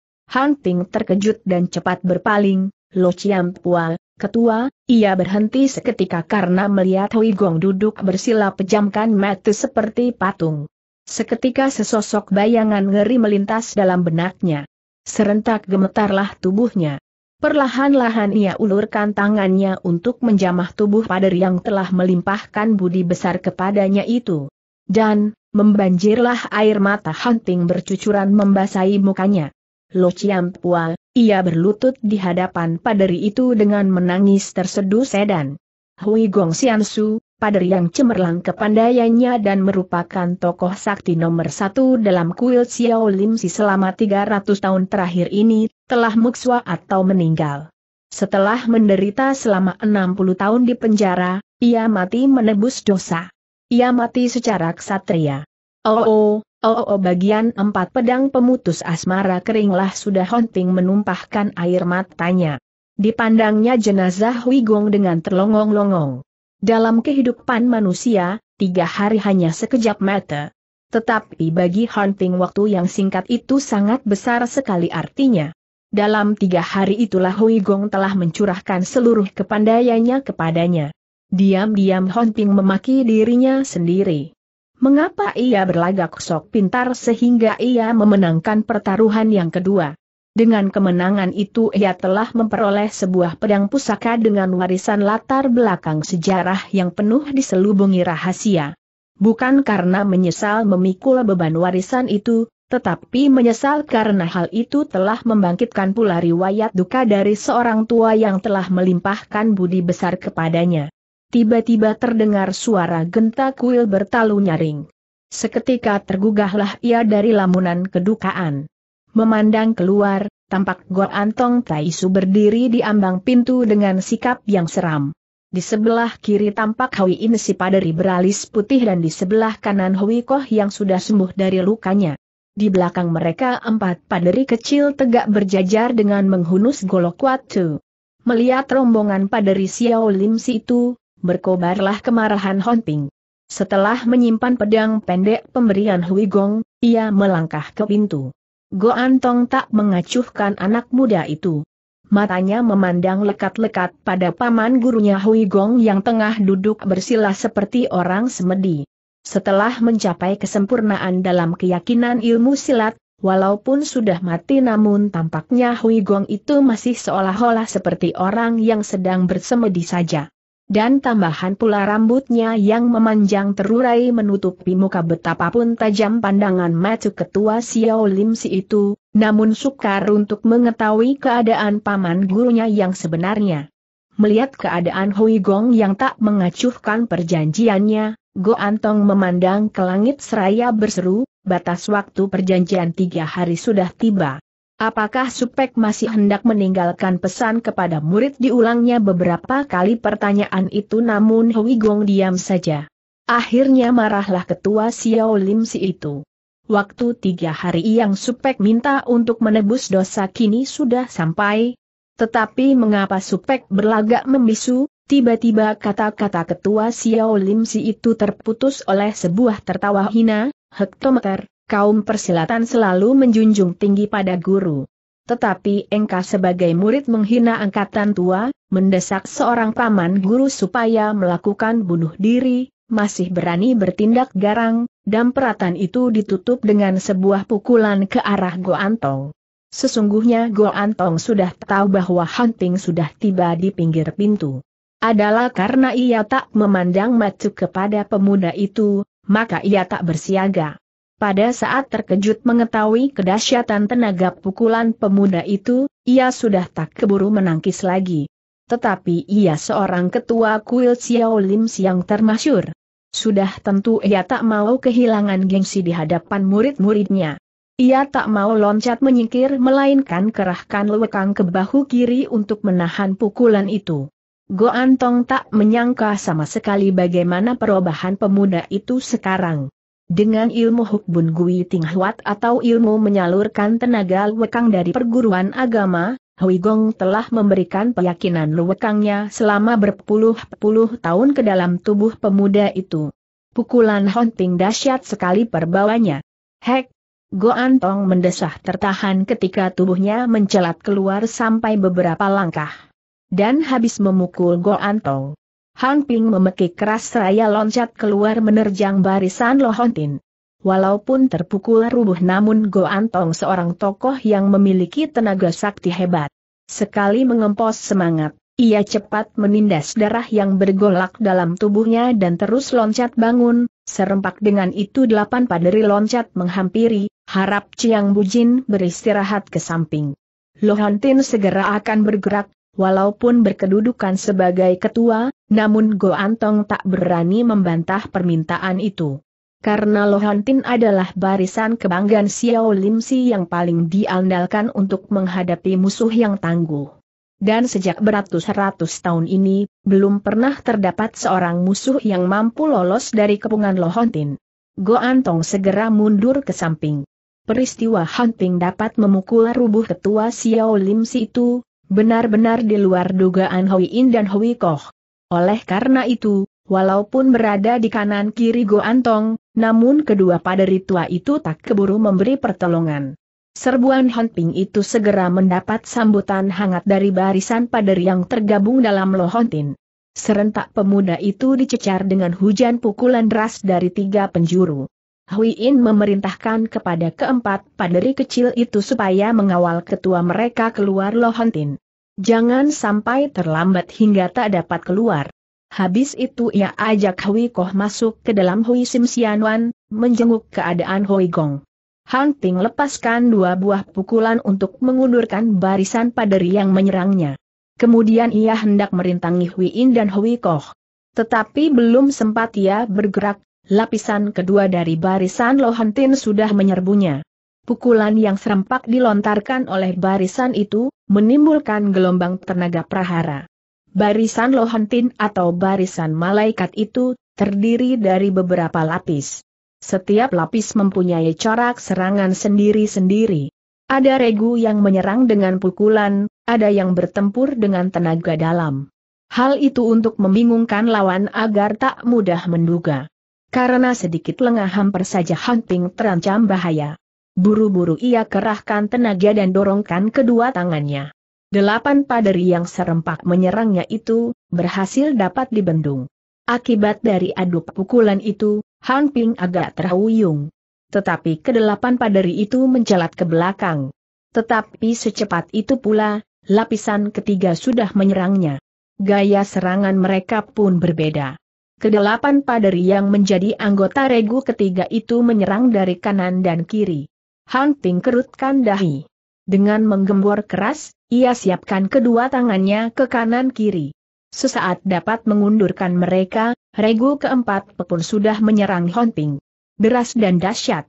Ting terkejut dan cepat berpaling, Lo Chiam Pua, ketua, ia berhenti seketika karena melihat Hui Gong duduk bersila pejamkan mata seperti patung. Seketika sesosok bayangan ngeri melintas dalam benaknya. Serentak gemetarlah tubuhnya. Perlahan-lahan ia ulurkan tangannya untuk menjamah tubuh pader yang telah melimpahkan budi besar kepadanya itu. Dan, membanjirlah air mata hunting bercucuran membasahi mukanya. Lo Pua, ia berlutut di hadapan paderi itu dengan menangis terseduh sedan. Hui Gong Su, Pader yang cemerlang kepandaiannya dan merupakan tokoh sakti nomor satu dalam kuil Xiao Lim Si selama 300 tahun terakhir ini, telah mukswa atau meninggal. Setelah menderita selama 60 tahun di penjara, ia mati menebus dosa. Ia mati secara ksatria. Oh, oh, oh, oh bagian empat pedang pemutus asmara keringlah sudah hunting menumpahkan air matanya. Dipandangnya jenazah Wigong dengan terlongong-longong. Dalam kehidupan manusia, tiga hari hanya sekejap mata. Tetapi bagi Hunting waktu yang singkat itu sangat besar sekali artinya. Dalam tiga hari itulah Hui Gong telah mencurahkan seluruh kepandaiannya kepadanya. Diam-diam Hunting memaki dirinya sendiri. Mengapa ia berlagak sok pintar sehingga ia memenangkan pertaruhan yang kedua? Dengan kemenangan itu ia telah memperoleh sebuah pedang pusaka dengan warisan latar belakang sejarah yang penuh diselubungi rahasia. Bukan karena menyesal memikul beban warisan itu, tetapi menyesal karena hal itu telah membangkitkan pula riwayat duka dari seorang tua yang telah melimpahkan budi besar kepadanya. Tiba-tiba terdengar suara genta kuil bertalu nyaring. Seketika tergugahlah ia dari lamunan kedukaan. Memandang keluar, tampak Go Antong Taisu berdiri di ambang pintu dengan sikap yang seram. Di sebelah kiri tampak Hui In si paderi beralis putih dan di sebelah kanan Hui Koh yang sudah sembuh dari lukanya. Di belakang mereka empat paderi kecil tegak berjajar dengan menghunus golok watu. Melihat rombongan paderi Xiao Lim si itu, berkobarlah kemarahan Hon Ping. Setelah menyimpan pedang pendek pemberian Hui Gong, ia melangkah ke pintu. Go Antong tak mengacuhkan anak muda itu. Matanya memandang lekat-lekat pada paman gurunya Hui Gong yang tengah duduk bersila seperti orang semedi. Setelah mencapai kesempurnaan dalam keyakinan ilmu silat, walaupun sudah mati namun tampaknya Hui Gong itu masih seolah-olah seperti orang yang sedang bersemedi saja dan tambahan pula rambutnya yang memanjang terurai menutupi muka betapapun tajam pandangan mata ketua Xiao Lim Si itu, namun sukar untuk mengetahui keadaan paman gurunya yang sebenarnya. Melihat keadaan Hui Gong yang tak mengacuhkan perjanjiannya, Go Antong memandang ke langit seraya berseru, batas waktu perjanjian tiga hari sudah tiba. Apakah Supek masih hendak meninggalkan pesan kepada murid diulangnya beberapa kali pertanyaan itu namun Hui Gong diam saja. Akhirnya marahlah ketua Xiao Lim si itu. Waktu tiga hari yang Supek minta untuk menebus dosa kini sudah sampai. Tetapi mengapa Supek berlagak membisu, tiba-tiba kata-kata ketua Xiao Lim si itu terputus oleh sebuah tertawa hina, hektometer, kaum persilatan selalu menjunjung tinggi pada guru. Tetapi engkau sebagai murid menghina angkatan tua, mendesak seorang paman guru supaya melakukan bunuh diri, masih berani bertindak garang, dan peratan itu ditutup dengan sebuah pukulan ke arah Go Antong. Sesungguhnya Go Antong sudah tahu bahwa Hunting sudah tiba di pinggir pintu. Adalah karena ia tak memandang macu kepada pemuda itu, maka ia tak bersiaga. Pada saat terkejut mengetahui kedahsyatan tenaga pukulan pemuda itu, ia sudah tak keburu menangkis lagi. Tetapi ia seorang ketua kuil Xiaolim Limsi yang termasyur. Sudah tentu ia tak mau kehilangan gengsi di hadapan murid-muridnya. Ia tak mau loncat menyingkir melainkan kerahkan lewekang ke bahu kiri untuk menahan pukulan itu. Go Antong tak menyangka sama sekali bagaimana perubahan pemuda itu sekarang. Dengan ilmu Hukbun Gui Ting Huat atau ilmu menyalurkan tenaga luwekang dari perguruan agama, Hui Gong telah memberikan keyakinan luwekangnya selama berpuluh-puluh tahun ke dalam tubuh pemuda itu. Pukulan Honting dahsyat sekali perbawanya. Hek! go antong mendesah tertahan ketika tubuhnya mencelat keluar sampai beberapa langkah. Dan habis memukul go antong. Han Ping memekik keras seraya loncat keluar menerjang barisan Lohontin. Walaupun terpukul rubuh namun Go Antong seorang tokoh yang memiliki tenaga sakti hebat. Sekali mengempos semangat, ia cepat menindas darah yang bergolak dalam tubuhnya dan terus loncat bangun, serempak dengan itu delapan paderi loncat menghampiri, harap Chiang Bujin beristirahat ke samping. Lohontin segera akan bergerak, walaupun berkedudukan sebagai ketua, namun Go Antong tak berani membantah permintaan itu. Karena Lohantin adalah barisan kebanggaan Xiao Lim Si yang paling diandalkan untuk menghadapi musuh yang tangguh. Dan sejak beratus-ratus tahun ini, belum pernah terdapat seorang musuh yang mampu lolos dari kepungan Lohantin. Go Antong segera mundur ke samping. Peristiwa hunting dapat memukul rubuh ketua Xiao Lim Si itu, Benar-benar di luar dugaan Hui In dan Hui Koh. Oleh karena itu, walaupun berada di kanan kiri Go Antong, namun kedua paderi tua itu tak keburu memberi pertolongan. Serbuan Ping itu segera mendapat sambutan hangat dari barisan paderi yang tergabung dalam Lo Lohontin. Serentak pemuda itu dicecar dengan hujan pukulan deras dari tiga penjuru. Hui In memerintahkan kepada keempat paderi kecil itu supaya mengawal ketua mereka keluar Lohantin. Jangan sampai terlambat hingga tak dapat keluar. Habis itu ia ajak Hui Koh masuk ke dalam Hui Sim Sianwan, menjenguk keadaan Hui Gong. Han Ting lepaskan dua buah pukulan untuk mengundurkan barisan paderi yang menyerangnya. Kemudian ia hendak merintangi Hui In dan Hui Koh. Tetapi belum sempat ia bergerak, lapisan kedua dari barisan Lohantin sudah menyerbunya. Pukulan yang serempak dilontarkan oleh barisan itu, menimbulkan gelombang tenaga prahara. Barisan Lohantin atau barisan malaikat itu, terdiri dari beberapa lapis. Setiap lapis mempunyai corak serangan sendiri-sendiri. Ada regu yang menyerang dengan pukulan, ada yang bertempur dengan tenaga dalam. Hal itu untuk membingungkan lawan agar tak mudah menduga. Karena sedikit lengah hampir saja hunting terancam bahaya. Buru-buru ia kerahkan tenaga dan dorongkan kedua tangannya. Delapan paderi yang serempak menyerangnya itu, berhasil dapat dibendung. Akibat dari adu pukulan itu, Han Ping agak terhuyung. Tetapi kedelapan paderi itu mencelat ke belakang. Tetapi secepat itu pula, lapisan ketiga sudah menyerangnya. Gaya serangan mereka pun berbeda kedelapan paderi yang menjadi anggota regu ketiga itu menyerang dari kanan dan kiri. Hunting kerutkan dahi. Dengan menggembor keras, ia siapkan kedua tangannya ke kanan kiri. Sesaat dapat mengundurkan mereka, regu keempat pun sudah menyerang Hunting. Ping. Deras dan dahsyat.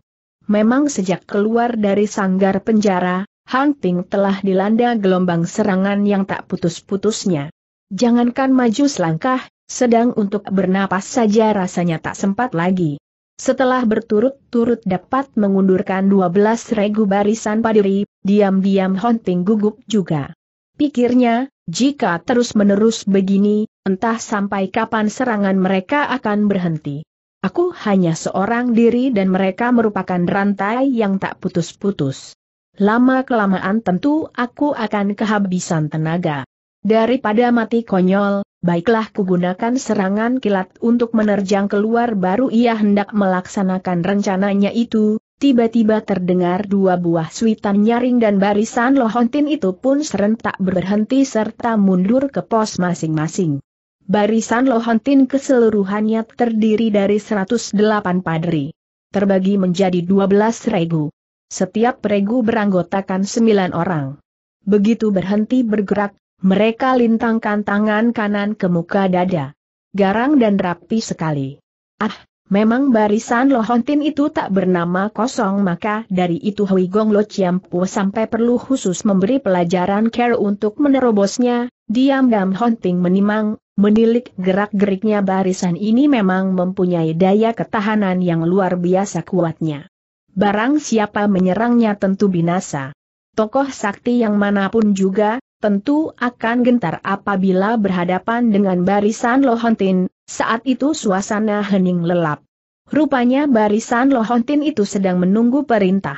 Memang sejak keluar dari sanggar penjara, Hunting telah dilanda gelombang serangan yang tak putus-putusnya. Jangankan maju selangkah, sedang untuk bernapas saja rasanya tak sempat lagi. Setelah berturut-turut dapat mengundurkan 12 regu barisan padiri, diam-diam Honting gugup juga. Pikirnya, jika terus-menerus begini, entah sampai kapan serangan mereka akan berhenti. Aku hanya seorang diri dan mereka merupakan rantai yang tak putus-putus. Lama-kelamaan tentu aku akan kehabisan tenaga. Daripada mati konyol, baiklah kugunakan serangan kilat untuk menerjang keluar baru ia hendak melaksanakan rencananya itu, tiba-tiba terdengar dua buah suitan nyaring dan barisan lohontin itu pun serentak berhenti serta mundur ke pos masing-masing. Barisan lohontin keseluruhannya terdiri dari 108 padri. Terbagi menjadi 12 regu. Setiap regu beranggotakan 9 orang. Begitu berhenti bergerak, mereka lintangkan tangan kanan ke muka dada. Garang dan rapi sekali. Ah, memang barisan Lohontin itu tak bernama kosong maka dari itu Hui Gong Lo Chiampu sampai perlu khusus memberi pelajaran care untuk menerobosnya, diam-diam Honting menimang, menilik gerak-geriknya barisan ini memang mempunyai daya ketahanan yang luar biasa kuatnya. Barang siapa menyerangnya tentu binasa. Tokoh sakti yang manapun juga, tentu akan gentar apabila berhadapan dengan barisan Lohontin, saat itu suasana hening lelap. Rupanya barisan Lohontin itu sedang menunggu perintah.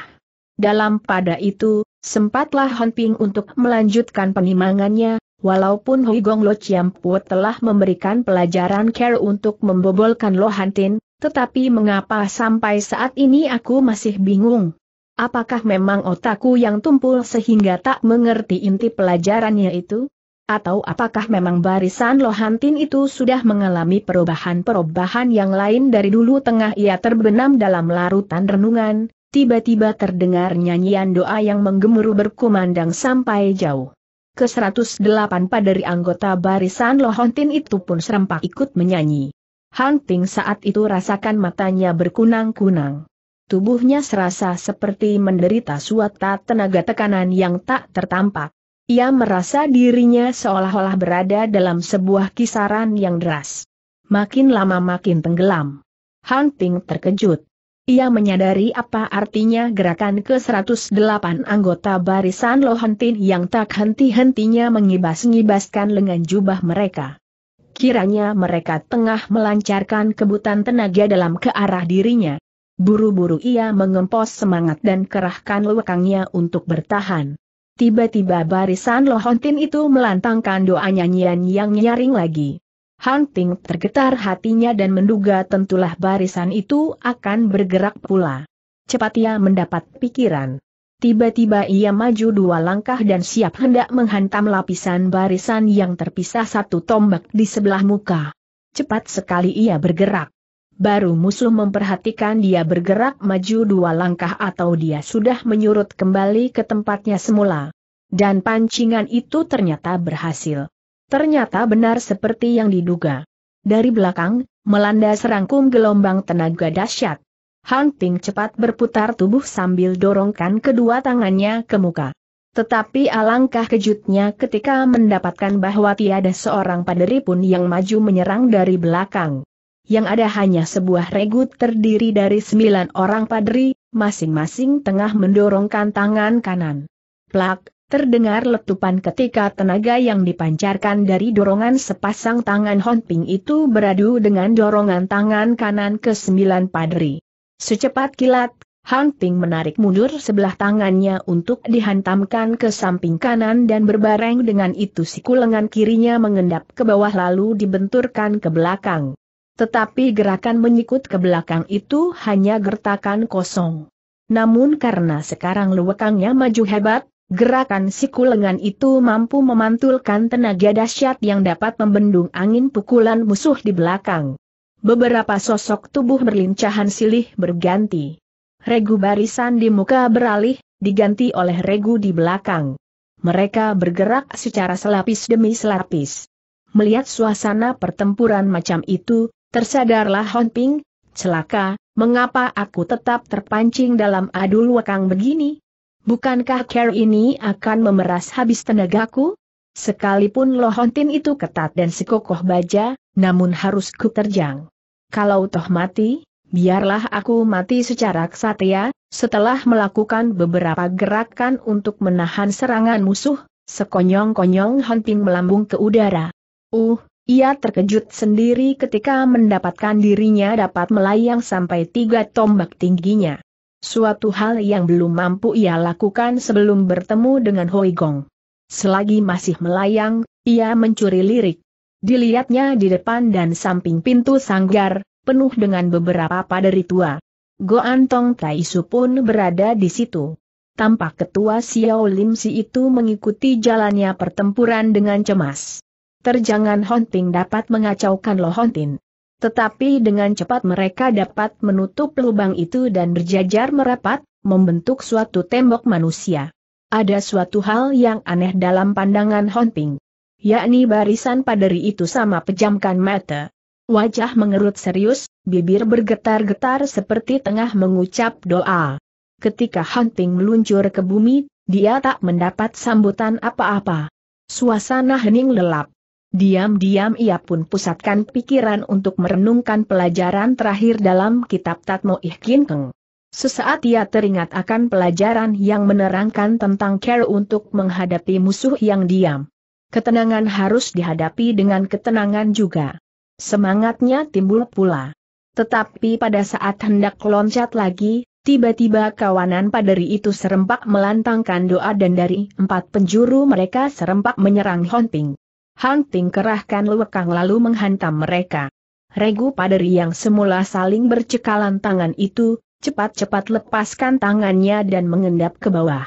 Dalam pada itu, sempatlah Honping untuk melanjutkan penimangannya, walaupun Hui Gong Lo Chiampu telah memberikan pelajaran care untuk membobolkan Lohontin, tetapi mengapa sampai saat ini aku masih bingung? Apakah memang otakku yang tumpul sehingga tak mengerti inti pelajarannya itu? Atau apakah memang barisan Lohantin itu sudah mengalami perubahan-perubahan yang lain dari dulu tengah ia terbenam dalam larutan renungan, tiba-tiba terdengar nyanyian doa yang menggemuruh berkumandang sampai jauh. Ke-108 dari anggota barisan Lohantin itu pun serempak ikut menyanyi. Hunting saat itu rasakan matanya berkunang-kunang tubuhnya serasa seperti menderita suatu tenaga tekanan yang tak tertampak. Ia merasa dirinya seolah-olah berada dalam sebuah kisaran yang deras. Makin lama makin tenggelam. Hunting terkejut. Ia menyadari apa artinya gerakan ke-108 anggota barisan Lohantin yang tak henti-hentinya mengibas-ngibaskan lengan jubah mereka. Kiranya mereka tengah melancarkan kebutan tenaga dalam ke arah dirinya. Buru-buru ia mengempos semangat dan kerahkan lewakangnya untuk bertahan. Tiba-tiba barisan Lohontin itu melantangkan doa nyanyian yang nyaring lagi. Hunting tergetar hatinya dan menduga tentulah barisan itu akan bergerak pula. Cepat ia mendapat pikiran. Tiba-tiba ia maju dua langkah dan siap hendak menghantam lapisan barisan yang terpisah satu tombak di sebelah muka. Cepat sekali ia bergerak baru musuh memperhatikan dia bergerak maju dua langkah atau dia sudah menyurut kembali ke tempatnya semula. Dan pancingan itu ternyata berhasil. Ternyata benar seperti yang diduga. Dari belakang, melanda serangkum gelombang tenaga dahsyat. Han Ping cepat berputar tubuh sambil dorongkan kedua tangannya ke muka. Tetapi alangkah kejutnya ketika mendapatkan bahwa tiada seorang paderi pun yang maju menyerang dari belakang yang ada hanya sebuah regu terdiri dari sembilan orang padri, masing-masing tengah mendorongkan tangan kanan. Plak, terdengar letupan ketika tenaga yang dipancarkan dari dorongan sepasang tangan Honping itu beradu dengan dorongan tangan kanan ke sembilan padri. Secepat kilat, Hunting menarik mundur sebelah tangannya untuk dihantamkan ke samping kanan dan berbareng dengan itu siku lengan kirinya mengendap ke bawah lalu dibenturkan ke belakang. Tetapi gerakan menyikut ke belakang itu hanya gertakan kosong. Namun karena sekarang lewekangnya maju hebat, gerakan siku lengan itu mampu memantulkan tenaga dahsyat yang dapat membendung angin pukulan musuh di belakang. Beberapa sosok tubuh berlincahan silih berganti. Regu barisan di muka beralih, diganti oleh regu di belakang. Mereka bergerak secara selapis demi selapis. Melihat suasana pertempuran macam itu, Tersadarlah Hon Ping, celaka, mengapa aku tetap terpancing dalam adu wakang begini? Bukankah care ini akan memeras habis tenagaku? Sekalipun lohontin itu ketat dan sekokoh baja, namun harus ku terjang. Kalau toh mati, biarlah aku mati secara kesatria, setelah melakukan beberapa gerakan untuk menahan serangan musuh, sekonyong-konyong hunting melambung ke udara. Uh, ia terkejut sendiri ketika mendapatkan dirinya dapat melayang sampai tiga tombak tingginya. Suatu hal yang belum mampu ia lakukan sebelum bertemu dengan Hoi Gong. Selagi masih melayang, ia mencuri lirik. Dilihatnya di depan dan samping pintu sanggar, penuh dengan beberapa paderi tua. Go Tai Taisu pun berada di situ. Tampak ketua Xiao Lim Si itu mengikuti jalannya pertempuran dengan cemas terjangan Honting dapat mengacaukan Lo Hontin. Tetapi dengan cepat mereka dapat menutup lubang itu dan berjajar merapat, membentuk suatu tembok manusia. Ada suatu hal yang aneh dalam pandangan Honting. Yakni barisan paderi itu sama pejamkan mata. Wajah mengerut serius, bibir bergetar-getar seperti tengah mengucap doa. Ketika Hunting meluncur ke bumi, dia tak mendapat sambutan apa-apa. Suasana hening lelap. Diam-diam ia pun pusatkan pikiran untuk merenungkan pelajaran terakhir dalam kitab Tatmo Ihkin Keng. Sesaat ia teringat akan pelajaran yang menerangkan tentang care untuk menghadapi musuh yang diam. Ketenangan harus dihadapi dengan ketenangan juga. Semangatnya timbul pula. Tetapi pada saat hendak loncat lagi, tiba-tiba kawanan paderi itu serempak melantangkan doa dan dari empat penjuru mereka serempak menyerang Honping. Hunting kerahkan lewekang lalu menghantam mereka. Regu paderi yang semula saling bercekalan tangan itu, cepat-cepat lepaskan tangannya dan mengendap ke bawah.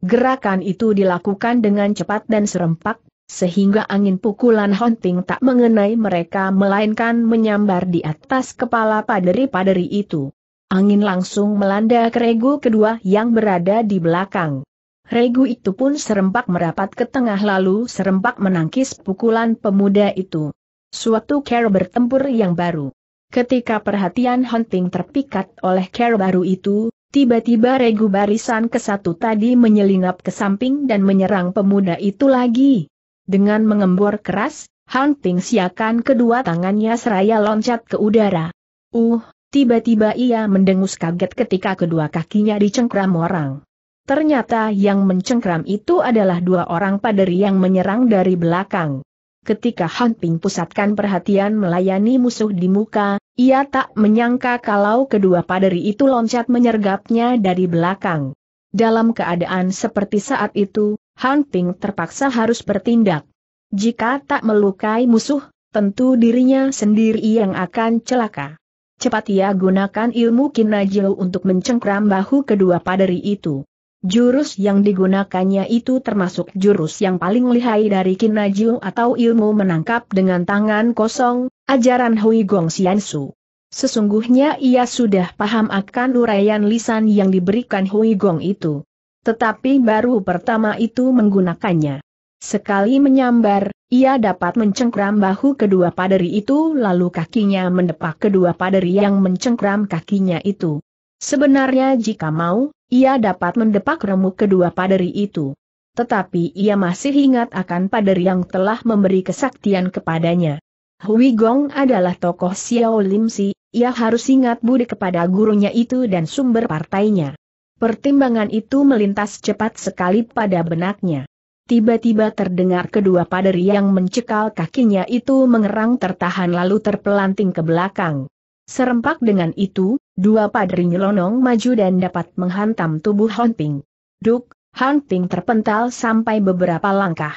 Gerakan itu dilakukan dengan cepat dan serempak, sehingga angin pukulan Hunting tak mengenai mereka melainkan menyambar di atas kepala paderi-paderi itu. Angin langsung melanda Regu kedua yang berada di belakang. Regu itu pun serempak merapat ke tengah lalu serempak menangkis pukulan pemuda itu. Suatu care bertempur yang baru. Ketika perhatian Hunting terpikat oleh care baru itu, tiba-tiba regu barisan ke satu tadi menyelinap ke samping dan menyerang pemuda itu lagi. Dengan mengembor keras, Hunting siakan kedua tangannya seraya loncat ke udara. Uh, tiba-tiba ia mendengus kaget ketika kedua kakinya dicengkram orang. Ternyata yang mencengkram itu adalah dua orang paderi yang menyerang dari belakang. Ketika Han Ping pusatkan perhatian melayani musuh di muka, ia tak menyangka kalau kedua paderi itu loncat menyergapnya dari belakang. Dalam keadaan seperti saat itu, Han Ping terpaksa harus bertindak. Jika tak melukai musuh, tentu dirinya sendiri yang akan celaka. Cepat ia gunakan ilmu kinajil untuk mencengkram bahu kedua paderi itu. Jurus yang digunakannya itu termasuk jurus yang paling lihai dari Kinaju atau ilmu menangkap dengan tangan kosong, ajaran Hui Gong su. Sesungguhnya ia sudah paham akan uraian lisan yang diberikan Hui Gong itu. Tetapi baru pertama itu menggunakannya. Sekali menyambar, ia dapat mencengkram bahu kedua paderi itu lalu kakinya mendepak kedua paderi yang mencengkram kakinya itu. Sebenarnya jika mau, ia dapat mendepak remuk kedua paderi itu. Tetapi ia masih ingat akan paderi yang telah memberi kesaktian kepadanya. Hui Gong adalah tokoh Xiao Lim Si, ia harus ingat budi kepada gurunya itu dan sumber partainya. Pertimbangan itu melintas cepat sekali pada benaknya. Tiba-tiba terdengar kedua paderi yang mencekal kakinya itu mengerang tertahan lalu terpelanting ke belakang. Serempak dengan itu, dua padri nyelonong maju dan dapat menghantam tubuh Hon Ping. Duk, Hon terpental sampai beberapa langkah.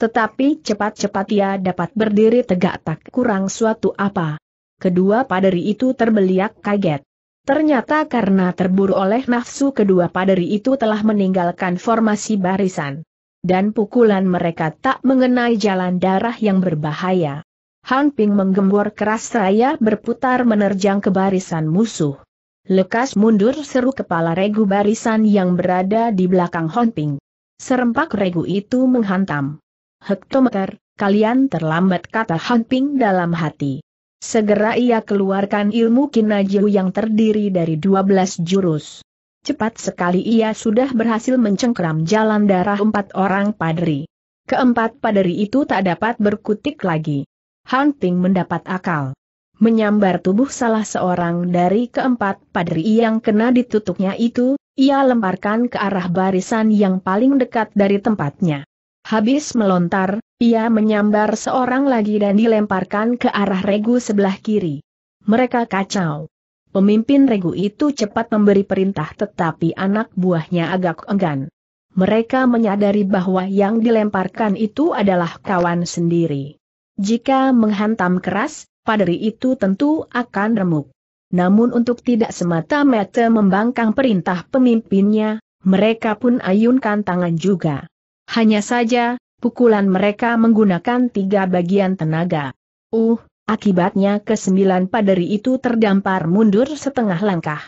Tetapi cepat-cepat ia dapat berdiri tegak tak kurang suatu apa. Kedua padri itu terbeliak kaget. Ternyata karena terburu oleh nafsu kedua padri itu telah meninggalkan formasi barisan. Dan pukulan mereka tak mengenai jalan darah yang berbahaya. Han Ping menggembor keras raya berputar menerjang ke barisan musuh. Lekas mundur seru kepala regu barisan yang berada di belakang Han Ping. Serempak regu itu menghantam. Hektometer, kalian terlambat kata Han Ping dalam hati. Segera ia keluarkan ilmu kinajiu yang terdiri dari 12 jurus. Cepat sekali ia sudah berhasil mencengkram jalan darah empat orang padri. Keempat padri itu tak dapat berkutik lagi. Hunting mendapat akal. Menyambar tubuh salah seorang dari keempat padri yang kena ditutupnya itu, ia lemparkan ke arah barisan yang paling dekat dari tempatnya. Habis melontar, ia menyambar seorang lagi dan dilemparkan ke arah regu sebelah kiri. Mereka kacau. Pemimpin regu itu cepat memberi perintah tetapi anak buahnya agak enggan. Mereka menyadari bahwa yang dilemparkan itu adalah kawan sendiri. Jika menghantam keras, paderi itu tentu akan remuk. Namun untuk tidak semata-mata membangkang perintah pemimpinnya, mereka pun ayunkan tangan juga. Hanya saja, pukulan mereka menggunakan tiga bagian tenaga. Uh, akibatnya kesembilan paderi itu terdampar mundur setengah langkah.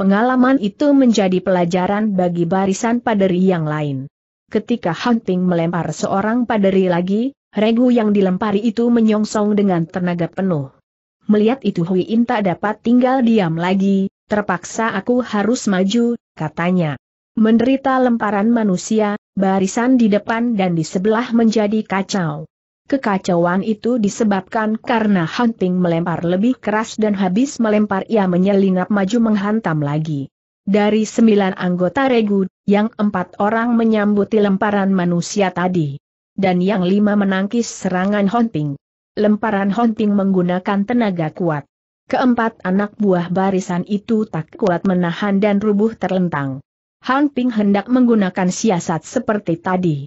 Pengalaman itu menjadi pelajaran bagi barisan paderi yang lain. Ketika Hunting melempar seorang paderi lagi, Regu yang dilempari itu menyongsong dengan tenaga penuh. Melihat itu Hui In tak dapat tinggal diam lagi, terpaksa aku harus maju, katanya. Menderita lemparan manusia, barisan di depan dan di sebelah menjadi kacau. Kekacauan itu disebabkan karena Hunting melempar lebih keras dan habis melempar ia menyelinap maju menghantam lagi. Dari sembilan anggota regu, yang empat orang menyambuti lemparan manusia tadi dan yang lima menangkis serangan Honting. Lemparan Honting menggunakan tenaga kuat. Keempat anak buah barisan itu tak kuat menahan dan rubuh terlentang. Han hendak menggunakan siasat seperti tadi.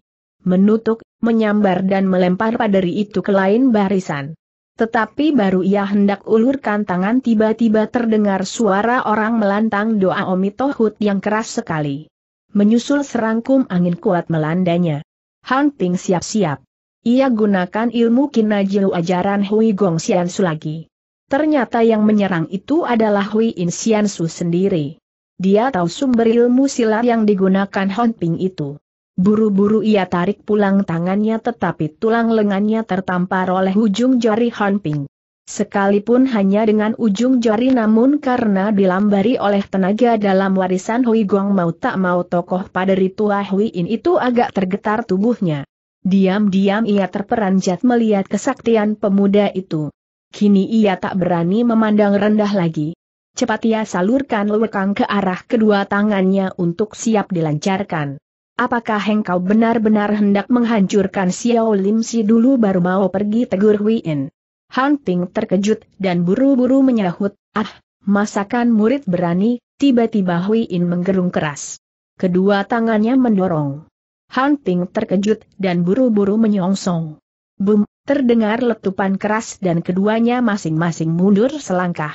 Menutup, menyambar dan melempar paderi itu ke lain barisan. Tetapi baru ia hendak ulurkan tangan tiba-tiba terdengar suara orang melantang doa Omitohut yang keras sekali. Menyusul serangkum angin kuat melandanya. Han Ping siap-siap. Ia gunakan ilmu kinajiu ajaran Hui Gong Xian lagi. Ternyata yang menyerang itu adalah Hui In Xian sendiri. Dia tahu sumber ilmu silat yang digunakan Han Ping itu. Buru-buru ia tarik pulang tangannya tetapi tulang lengannya tertampar oleh ujung jari Han Ping. Sekalipun hanya dengan ujung jari namun karena dilambari oleh tenaga dalam warisan Hui Gong mau tak mau tokoh paderi tua Hui In itu agak tergetar tubuhnya. Diam-diam ia terperanjat melihat kesaktian pemuda itu. Kini ia tak berani memandang rendah lagi. Cepat ia salurkan lewekang ke arah kedua tangannya untuk siap dilancarkan. Apakah engkau benar-benar hendak menghancurkan Xiao Lim Si dulu baru mau pergi tegur Hui In? Hunting terkejut dan buru-buru menyahut, ah, masakan murid berani, tiba-tiba Hui In menggerung keras. Kedua tangannya mendorong. Hunting terkejut dan buru-buru menyongsong. Bum, terdengar letupan keras dan keduanya masing-masing mundur selangkah.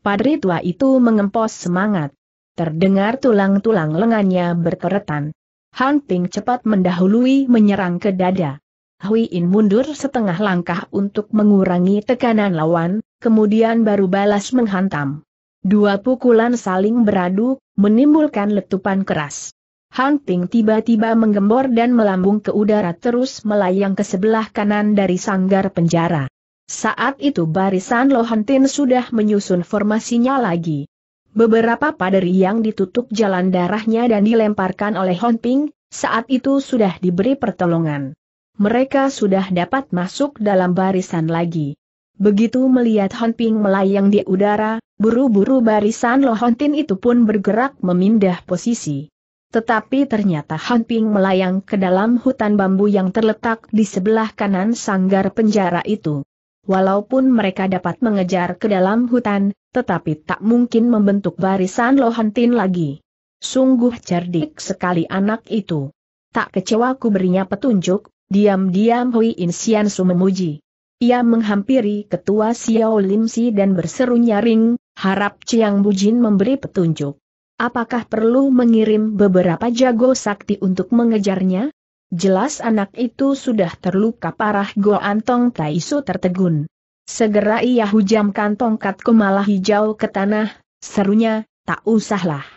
Padri tua itu mengempos semangat. Terdengar tulang-tulang lengannya berkeretan. Hunting cepat mendahului menyerang ke dada. Hui In mundur setengah langkah untuk mengurangi tekanan lawan, kemudian baru balas menghantam. Dua pukulan saling beradu, menimbulkan letupan keras. Hang Ting tiba-tiba menggembor dan melambung ke udara terus melayang ke sebelah kanan dari sanggar penjara. Saat itu barisan Lohantin sudah menyusun formasinya lagi. Beberapa paderi yang ditutup jalan darahnya dan dilemparkan oleh Hong Ping, saat itu sudah diberi pertolongan mereka sudah dapat masuk dalam barisan lagi. Begitu melihat Hon Ping melayang di udara, buru-buru barisan Lo itu pun bergerak memindah posisi. Tetapi ternyata Han Ping melayang ke dalam hutan bambu yang terletak di sebelah kanan sanggar penjara itu. Walaupun mereka dapat mengejar ke dalam hutan, tetapi tak mungkin membentuk barisan Lohantin lagi. Sungguh cerdik sekali anak itu. Tak kecewa ku berinya petunjuk, Diam-diam Hui Insian Su memuji. Ia menghampiri ketua Xiao Lim Si dan berseru nyaring, harap Chiang Bujin memberi petunjuk. Apakah perlu mengirim beberapa jago sakti untuk mengejarnya? Jelas anak itu sudah terluka parah Go Antong Taisu tertegun. Segera ia hujamkan tongkat kemalah hijau ke tanah, serunya, tak usahlah.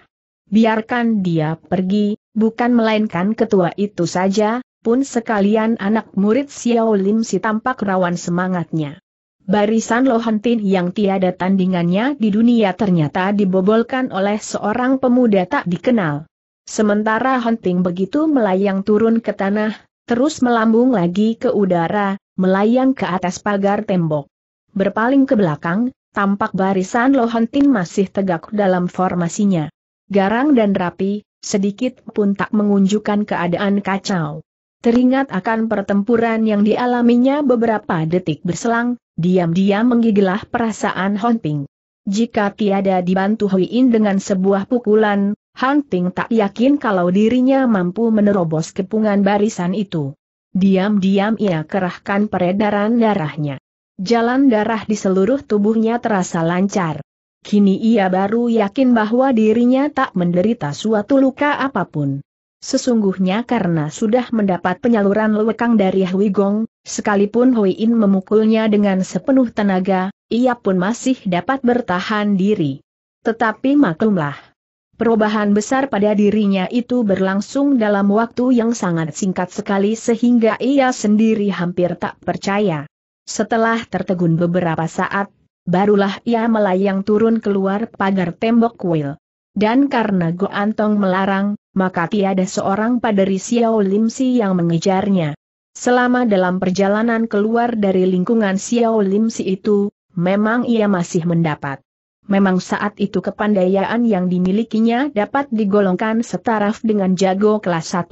Biarkan dia pergi, bukan melainkan ketua itu saja, pun sekalian anak murid Xiao Lim si tampak rawan semangatnya. Barisan Lohantin yang tiada tandingannya di dunia ternyata dibobolkan oleh seorang pemuda tak dikenal. Sementara Hunting begitu melayang turun ke tanah, terus melambung lagi ke udara, melayang ke atas pagar tembok. Berpaling ke belakang, tampak barisan Lohantin masih tegak dalam formasinya. Garang dan rapi, sedikit pun tak mengunjukkan keadaan kacau. Teringat akan pertempuran yang dialaminya beberapa detik berselang, diam-diam menggigilah perasaan Hon Ping. Jika tiada dibantu Hui In dengan sebuah pukulan, Han Ping tak yakin kalau dirinya mampu menerobos kepungan barisan itu. Diam-diam ia kerahkan peredaran darahnya. Jalan darah di seluruh tubuhnya terasa lancar. Kini ia baru yakin bahwa dirinya tak menderita suatu luka apapun. Sesungguhnya karena sudah mendapat penyaluran lewekang dari Hui Gong, sekalipun Hui In memukulnya dengan sepenuh tenaga, ia pun masih dapat bertahan diri. Tetapi maklumlah, perubahan besar pada dirinya itu berlangsung dalam waktu yang sangat singkat sekali sehingga ia sendiri hampir tak percaya. Setelah tertegun beberapa saat, barulah ia melayang turun keluar pagar tembok kuil. Dan karena Go Antong melarang, maka tiada seorang paderi Xiao Lim Si yang mengejarnya. Selama dalam perjalanan keluar dari lingkungan Xiao Lim Si itu, memang ia masih mendapat. Memang saat itu kepandaian yang dimilikinya dapat digolongkan setaraf dengan jago kelas 1.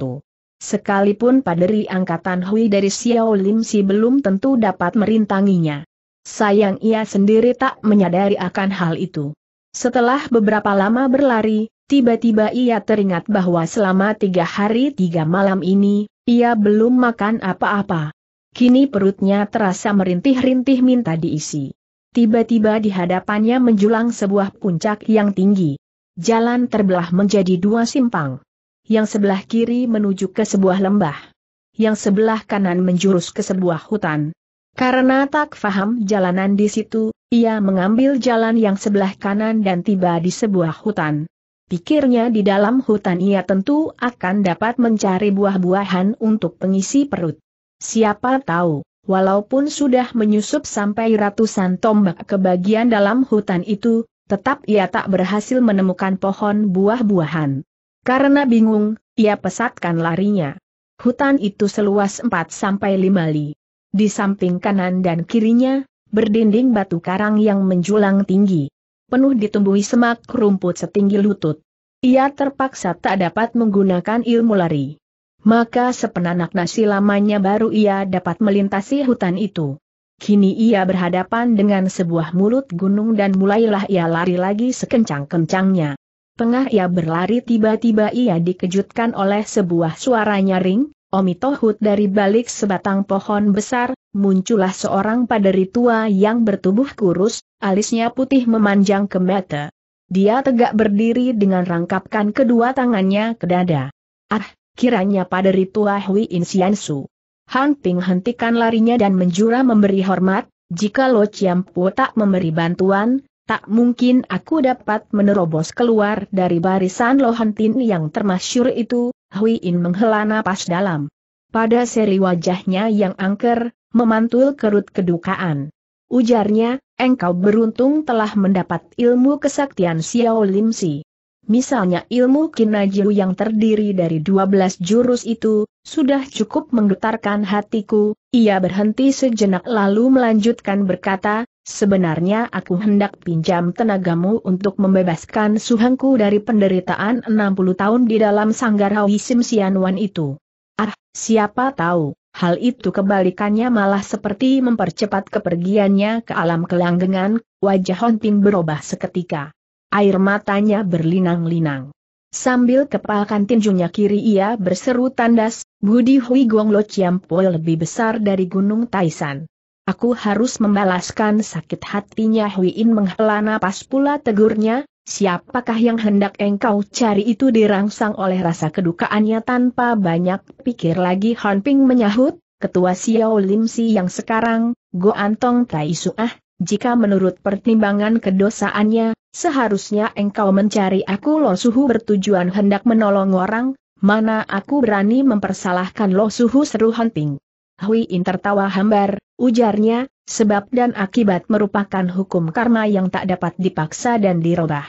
Sekalipun paderi angkatan Hui dari Xiao Lim Si belum tentu dapat merintanginya. Sayang ia sendiri tak menyadari akan hal itu. Setelah beberapa lama berlari, tiba-tiba ia teringat bahwa selama tiga hari tiga malam ini, ia belum makan apa-apa. Kini perutnya terasa merintih-rintih minta diisi. Tiba-tiba di hadapannya menjulang sebuah puncak yang tinggi. Jalan terbelah menjadi dua simpang. Yang sebelah kiri menuju ke sebuah lembah. Yang sebelah kanan menjurus ke sebuah hutan. Karena tak faham jalanan di situ, ia mengambil jalan yang sebelah kanan dan tiba di sebuah hutan. Pikirnya di dalam hutan ia tentu akan dapat mencari buah-buahan untuk pengisi perut. Siapa tahu, walaupun sudah menyusup sampai ratusan tombak ke bagian dalam hutan itu, tetap ia tak berhasil menemukan pohon buah-buahan. Karena bingung, ia pesatkan larinya. Hutan itu seluas 4 sampai 5 li. Di samping kanan dan kirinya, berdinding batu karang yang menjulang tinggi. Penuh ditumbuhi semak rumput setinggi lutut. Ia terpaksa tak dapat menggunakan ilmu lari. Maka sepenanak nasi lamanya baru ia dapat melintasi hutan itu. Kini ia berhadapan dengan sebuah mulut gunung dan mulailah ia lari lagi sekencang-kencangnya. Tengah ia berlari tiba-tiba ia dikejutkan oleh sebuah suara nyaring, omitohut dari balik sebatang pohon besar, muncullah seorang paderi tua yang bertubuh kurus, alisnya putih memanjang ke mata. Dia tegak berdiri dengan rangkapkan kedua tangannya ke dada. Ah, kiranya paderi tua Hui Insiansu. Han Ping hentikan larinya dan menjura memberi hormat, jika Lo Po tak memberi bantuan, tak mungkin aku dapat menerobos keluar dari barisan Tin yang termasyur itu, Hui In menghela napas dalam. Pada seri wajahnya yang angker, memantul kerut kedukaan. Ujarnya, engkau beruntung telah mendapat ilmu kesaktian Xiao Lim Si. Misalnya ilmu kinajiu yang terdiri dari 12 jurus itu, sudah cukup menggetarkan hatiku, ia berhenti sejenak lalu melanjutkan berkata, Sebenarnya aku hendak pinjam tenagamu untuk membebaskan suhanku dari penderitaan 60 tahun di dalam sanggar Hawi Wan itu. Ah, siapa tahu, hal itu kebalikannya malah seperti mempercepat kepergiannya ke alam kelanggengan, wajah Honting berubah seketika. Air matanya berlinang-linang. Sambil kepalkan tinjunya kiri ia berseru tandas, Budi Hui guang Lo Chiam po lebih besar dari Gunung Taisan. Aku harus membalaskan sakit hatinya Hui Huiin menghela napas pula tegurnya, siapakah yang hendak engkau cari itu dirangsang oleh rasa kedukaannya tanpa banyak pikir lagi Han Ping menyahut, ketua Xiao Lim Si yang sekarang, Go Antong Tai Su ah. jika menurut pertimbangan kedosaannya, seharusnya engkau mencari aku Lo Suhu bertujuan hendak menolong orang, mana aku berani mempersalahkan Lo Suhu seru Han Ping. Hui In tertawa hambar, ujarnya, sebab dan akibat merupakan hukum karma yang tak dapat dipaksa dan dirobah.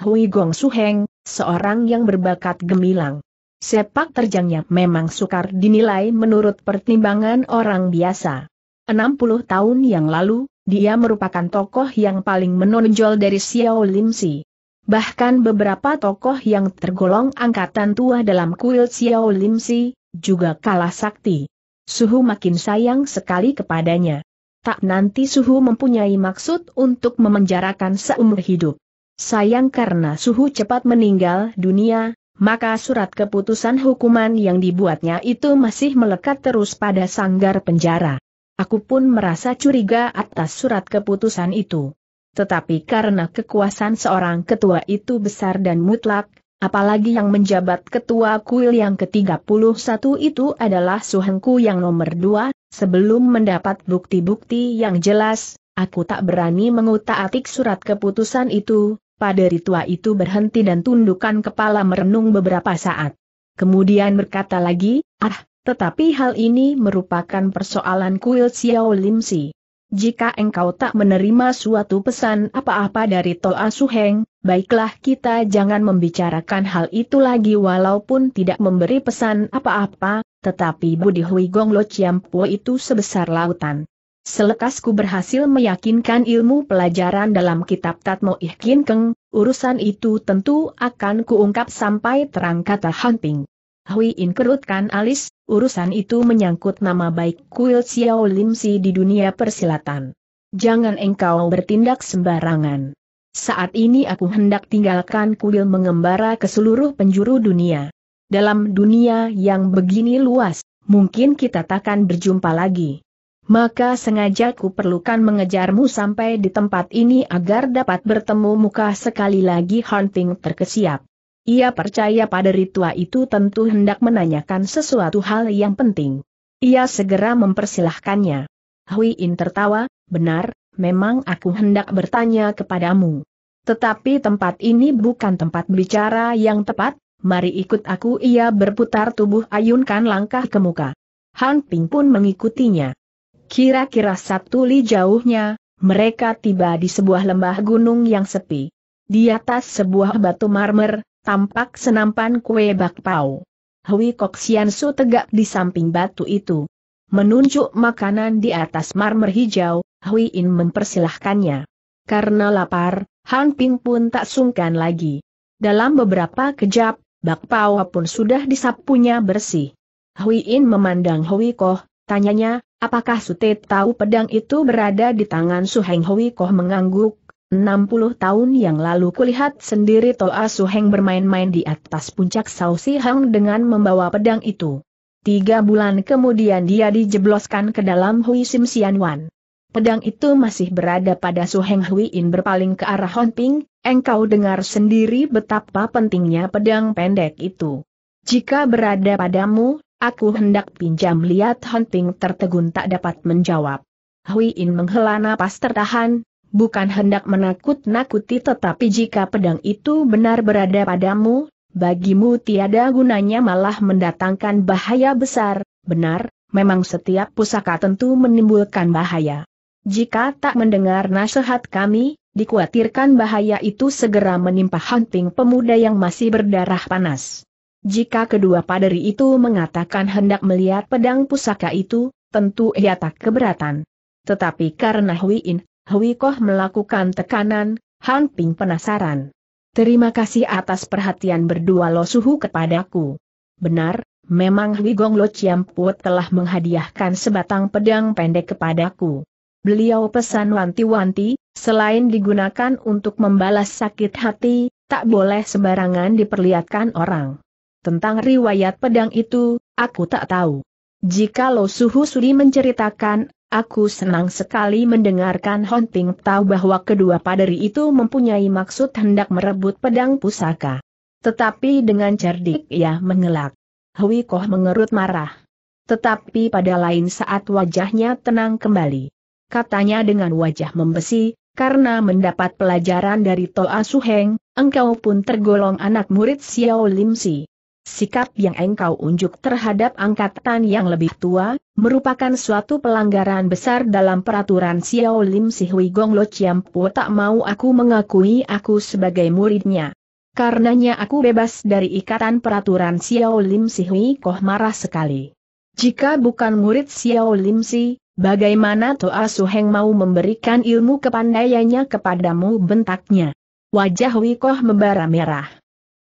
Hui Gong Suheng, seorang yang berbakat gemilang. Sepak terjangnya memang sukar dinilai menurut pertimbangan orang biasa. 60 tahun yang lalu, dia merupakan tokoh yang paling menonjol dari Xiao Lim Si. Bahkan beberapa tokoh yang tergolong angkatan tua dalam kuil Xiao Lim Si, juga kalah sakti. Suhu makin sayang sekali kepadanya. Tak nanti Suhu mempunyai maksud untuk memenjarakan seumur hidup. Sayang karena Suhu cepat meninggal dunia, maka surat keputusan hukuman yang dibuatnya itu masih melekat terus pada sanggar penjara. Aku pun merasa curiga atas surat keputusan itu. Tetapi karena kekuasaan seorang ketua itu besar dan mutlak, Apalagi yang menjabat ketua kuil yang ke-31 itu adalah suhengku yang nomor dua, sebelum mendapat bukti-bukti yang jelas, aku tak berani mengutak-atik surat keputusan itu, pada ritua itu berhenti dan tundukkan kepala merenung beberapa saat. Kemudian berkata lagi, ah, tetapi hal ini merupakan persoalan kuil Xiao Lim Si jika engkau tak menerima suatu pesan apa-apa dari Toa Suheng, baiklah kita jangan membicarakan hal itu lagi walaupun tidak memberi pesan apa-apa, tetapi Budi Hui Gong Lo Chiampo itu sebesar lautan. Selekas ku berhasil meyakinkan ilmu pelajaran dalam kitab Tatmo Ihkin Keng, urusan itu tentu akan kuungkap sampai terang kata Hanping. Hui In kerutkan alis, urusan itu menyangkut nama baik Kuil Xiao Lim Si di dunia persilatan. Jangan engkau bertindak sembarangan. Saat ini aku hendak tinggalkan kuil mengembara ke seluruh penjuru dunia. Dalam dunia yang begini luas, mungkin kita takkan berjumpa lagi. Maka sengaja ku perlukan mengejarmu sampai di tempat ini agar dapat bertemu muka sekali lagi Hunting terkesiap. Ia percaya pada ritual itu tentu hendak menanyakan sesuatu hal yang penting. Ia segera mempersilahkannya. Hui In tertawa, benar, memang aku hendak bertanya kepadamu. Tetapi tempat ini bukan tempat bicara yang tepat, mari ikut aku ia berputar tubuh ayunkan langkah ke muka. Han Ping pun mengikutinya. Kira-kira satu li jauhnya, mereka tiba di sebuah lembah gunung yang sepi. Di atas sebuah batu marmer, tampak senampan kue bakpao. Hui Kok Sian Su tegak di samping batu itu. Menunjuk makanan di atas marmer hijau, Hui In mempersilahkannya. Karena lapar, Han Ping pun tak sungkan lagi. Dalam beberapa kejap, bakpao pun sudah disapunya bersih. Hui In memandang Hui Koh, tanyanya, apakah Sute tahu pedang itu berada di tangan Su Hui Koh mengangguk, 60 tahun yang lalu kulihat sendiri Toa Su Heng bermain-main di atas puncak Sausi Hang dengan membawa pedang itu. Tiga bulan kemudian dia dijebloskan ke dalam Hui Sim Sian Wan. Pedang itu masih berada pada Su Heng Hui In berpaling ke arah Hon Ping, engkau dengar sendiri betapa pentingnya pedang pendek itu. Jika berada padamu, aku hendak pinjam lihat Hon Ping tertegun tak dapat menjawab. Hui In menghela napas tertahan, Bukan hendak menakut-nakuti tetapi jika pedang itu benar berada padamu, bagimu tiada gunanya malah mendatangkan bahaya besar, benar, memang setiap pusaka tentu menimbulkan bahaya. Jika tak mendengar nasihat kami, dikhawatirkan bahaya itu segera menimpa hunting pemuda yang masih berdarah panas. Jika kedua paderi itu mengatakan hendak melihat pedang pusaka itu, tentu ia tak keberatan. Tetapi karena Huiin, Hui Koh melakukan tekanan, Han Ping penasaran. Terima kasih atas perhatian berdua Lo Suhu kepadaku. Benar, memang Hui Gong Lo Puot telah menghadiahkan sebatang pedang pendek kepadaku. Beliau pesan wanti-wanti, selain digunakan untuk membalas sakit hati, tak boleh sembarangan diperlihatkan orang. Tentang riwayat pedang itu, aku tak tahu. Jika Lo Suhu Suri menceritakan, Aku senang sekali mendengarkan hunting tahu bahwa kedua paderi itu mempunyai maksud hendak merebut pedang pusaka. Tetapi dengan cerdik ia mengelak. Hui Koh mengerut marah. Tetapi pada lain saat wajahnya tenang kembali. Katanya dengan wajah membesi, karena mendapat pelajaran dari Toa Suheng, engkau pun tergolong anak murid Xiao Lim Si. Sikap yang engkau unjuk terhadap angkatan yang lebih tua, merupakan suatu pelanggaran besar dalam peraturan Xiao Lim Si Gong Lo Chiam Po tak mau aku mengakui aku sebagai muridnya. Karenanya aku bebas dari ikatan peraturan Xiao Lim Si Hui Koh marah sekali. Jika bukan murid Xiao Lim Si, bagaimana Toa Suheng mau memberikan ilmu kepandaiannya kepadamu bentaknya? Wajah Wikoh membara merah.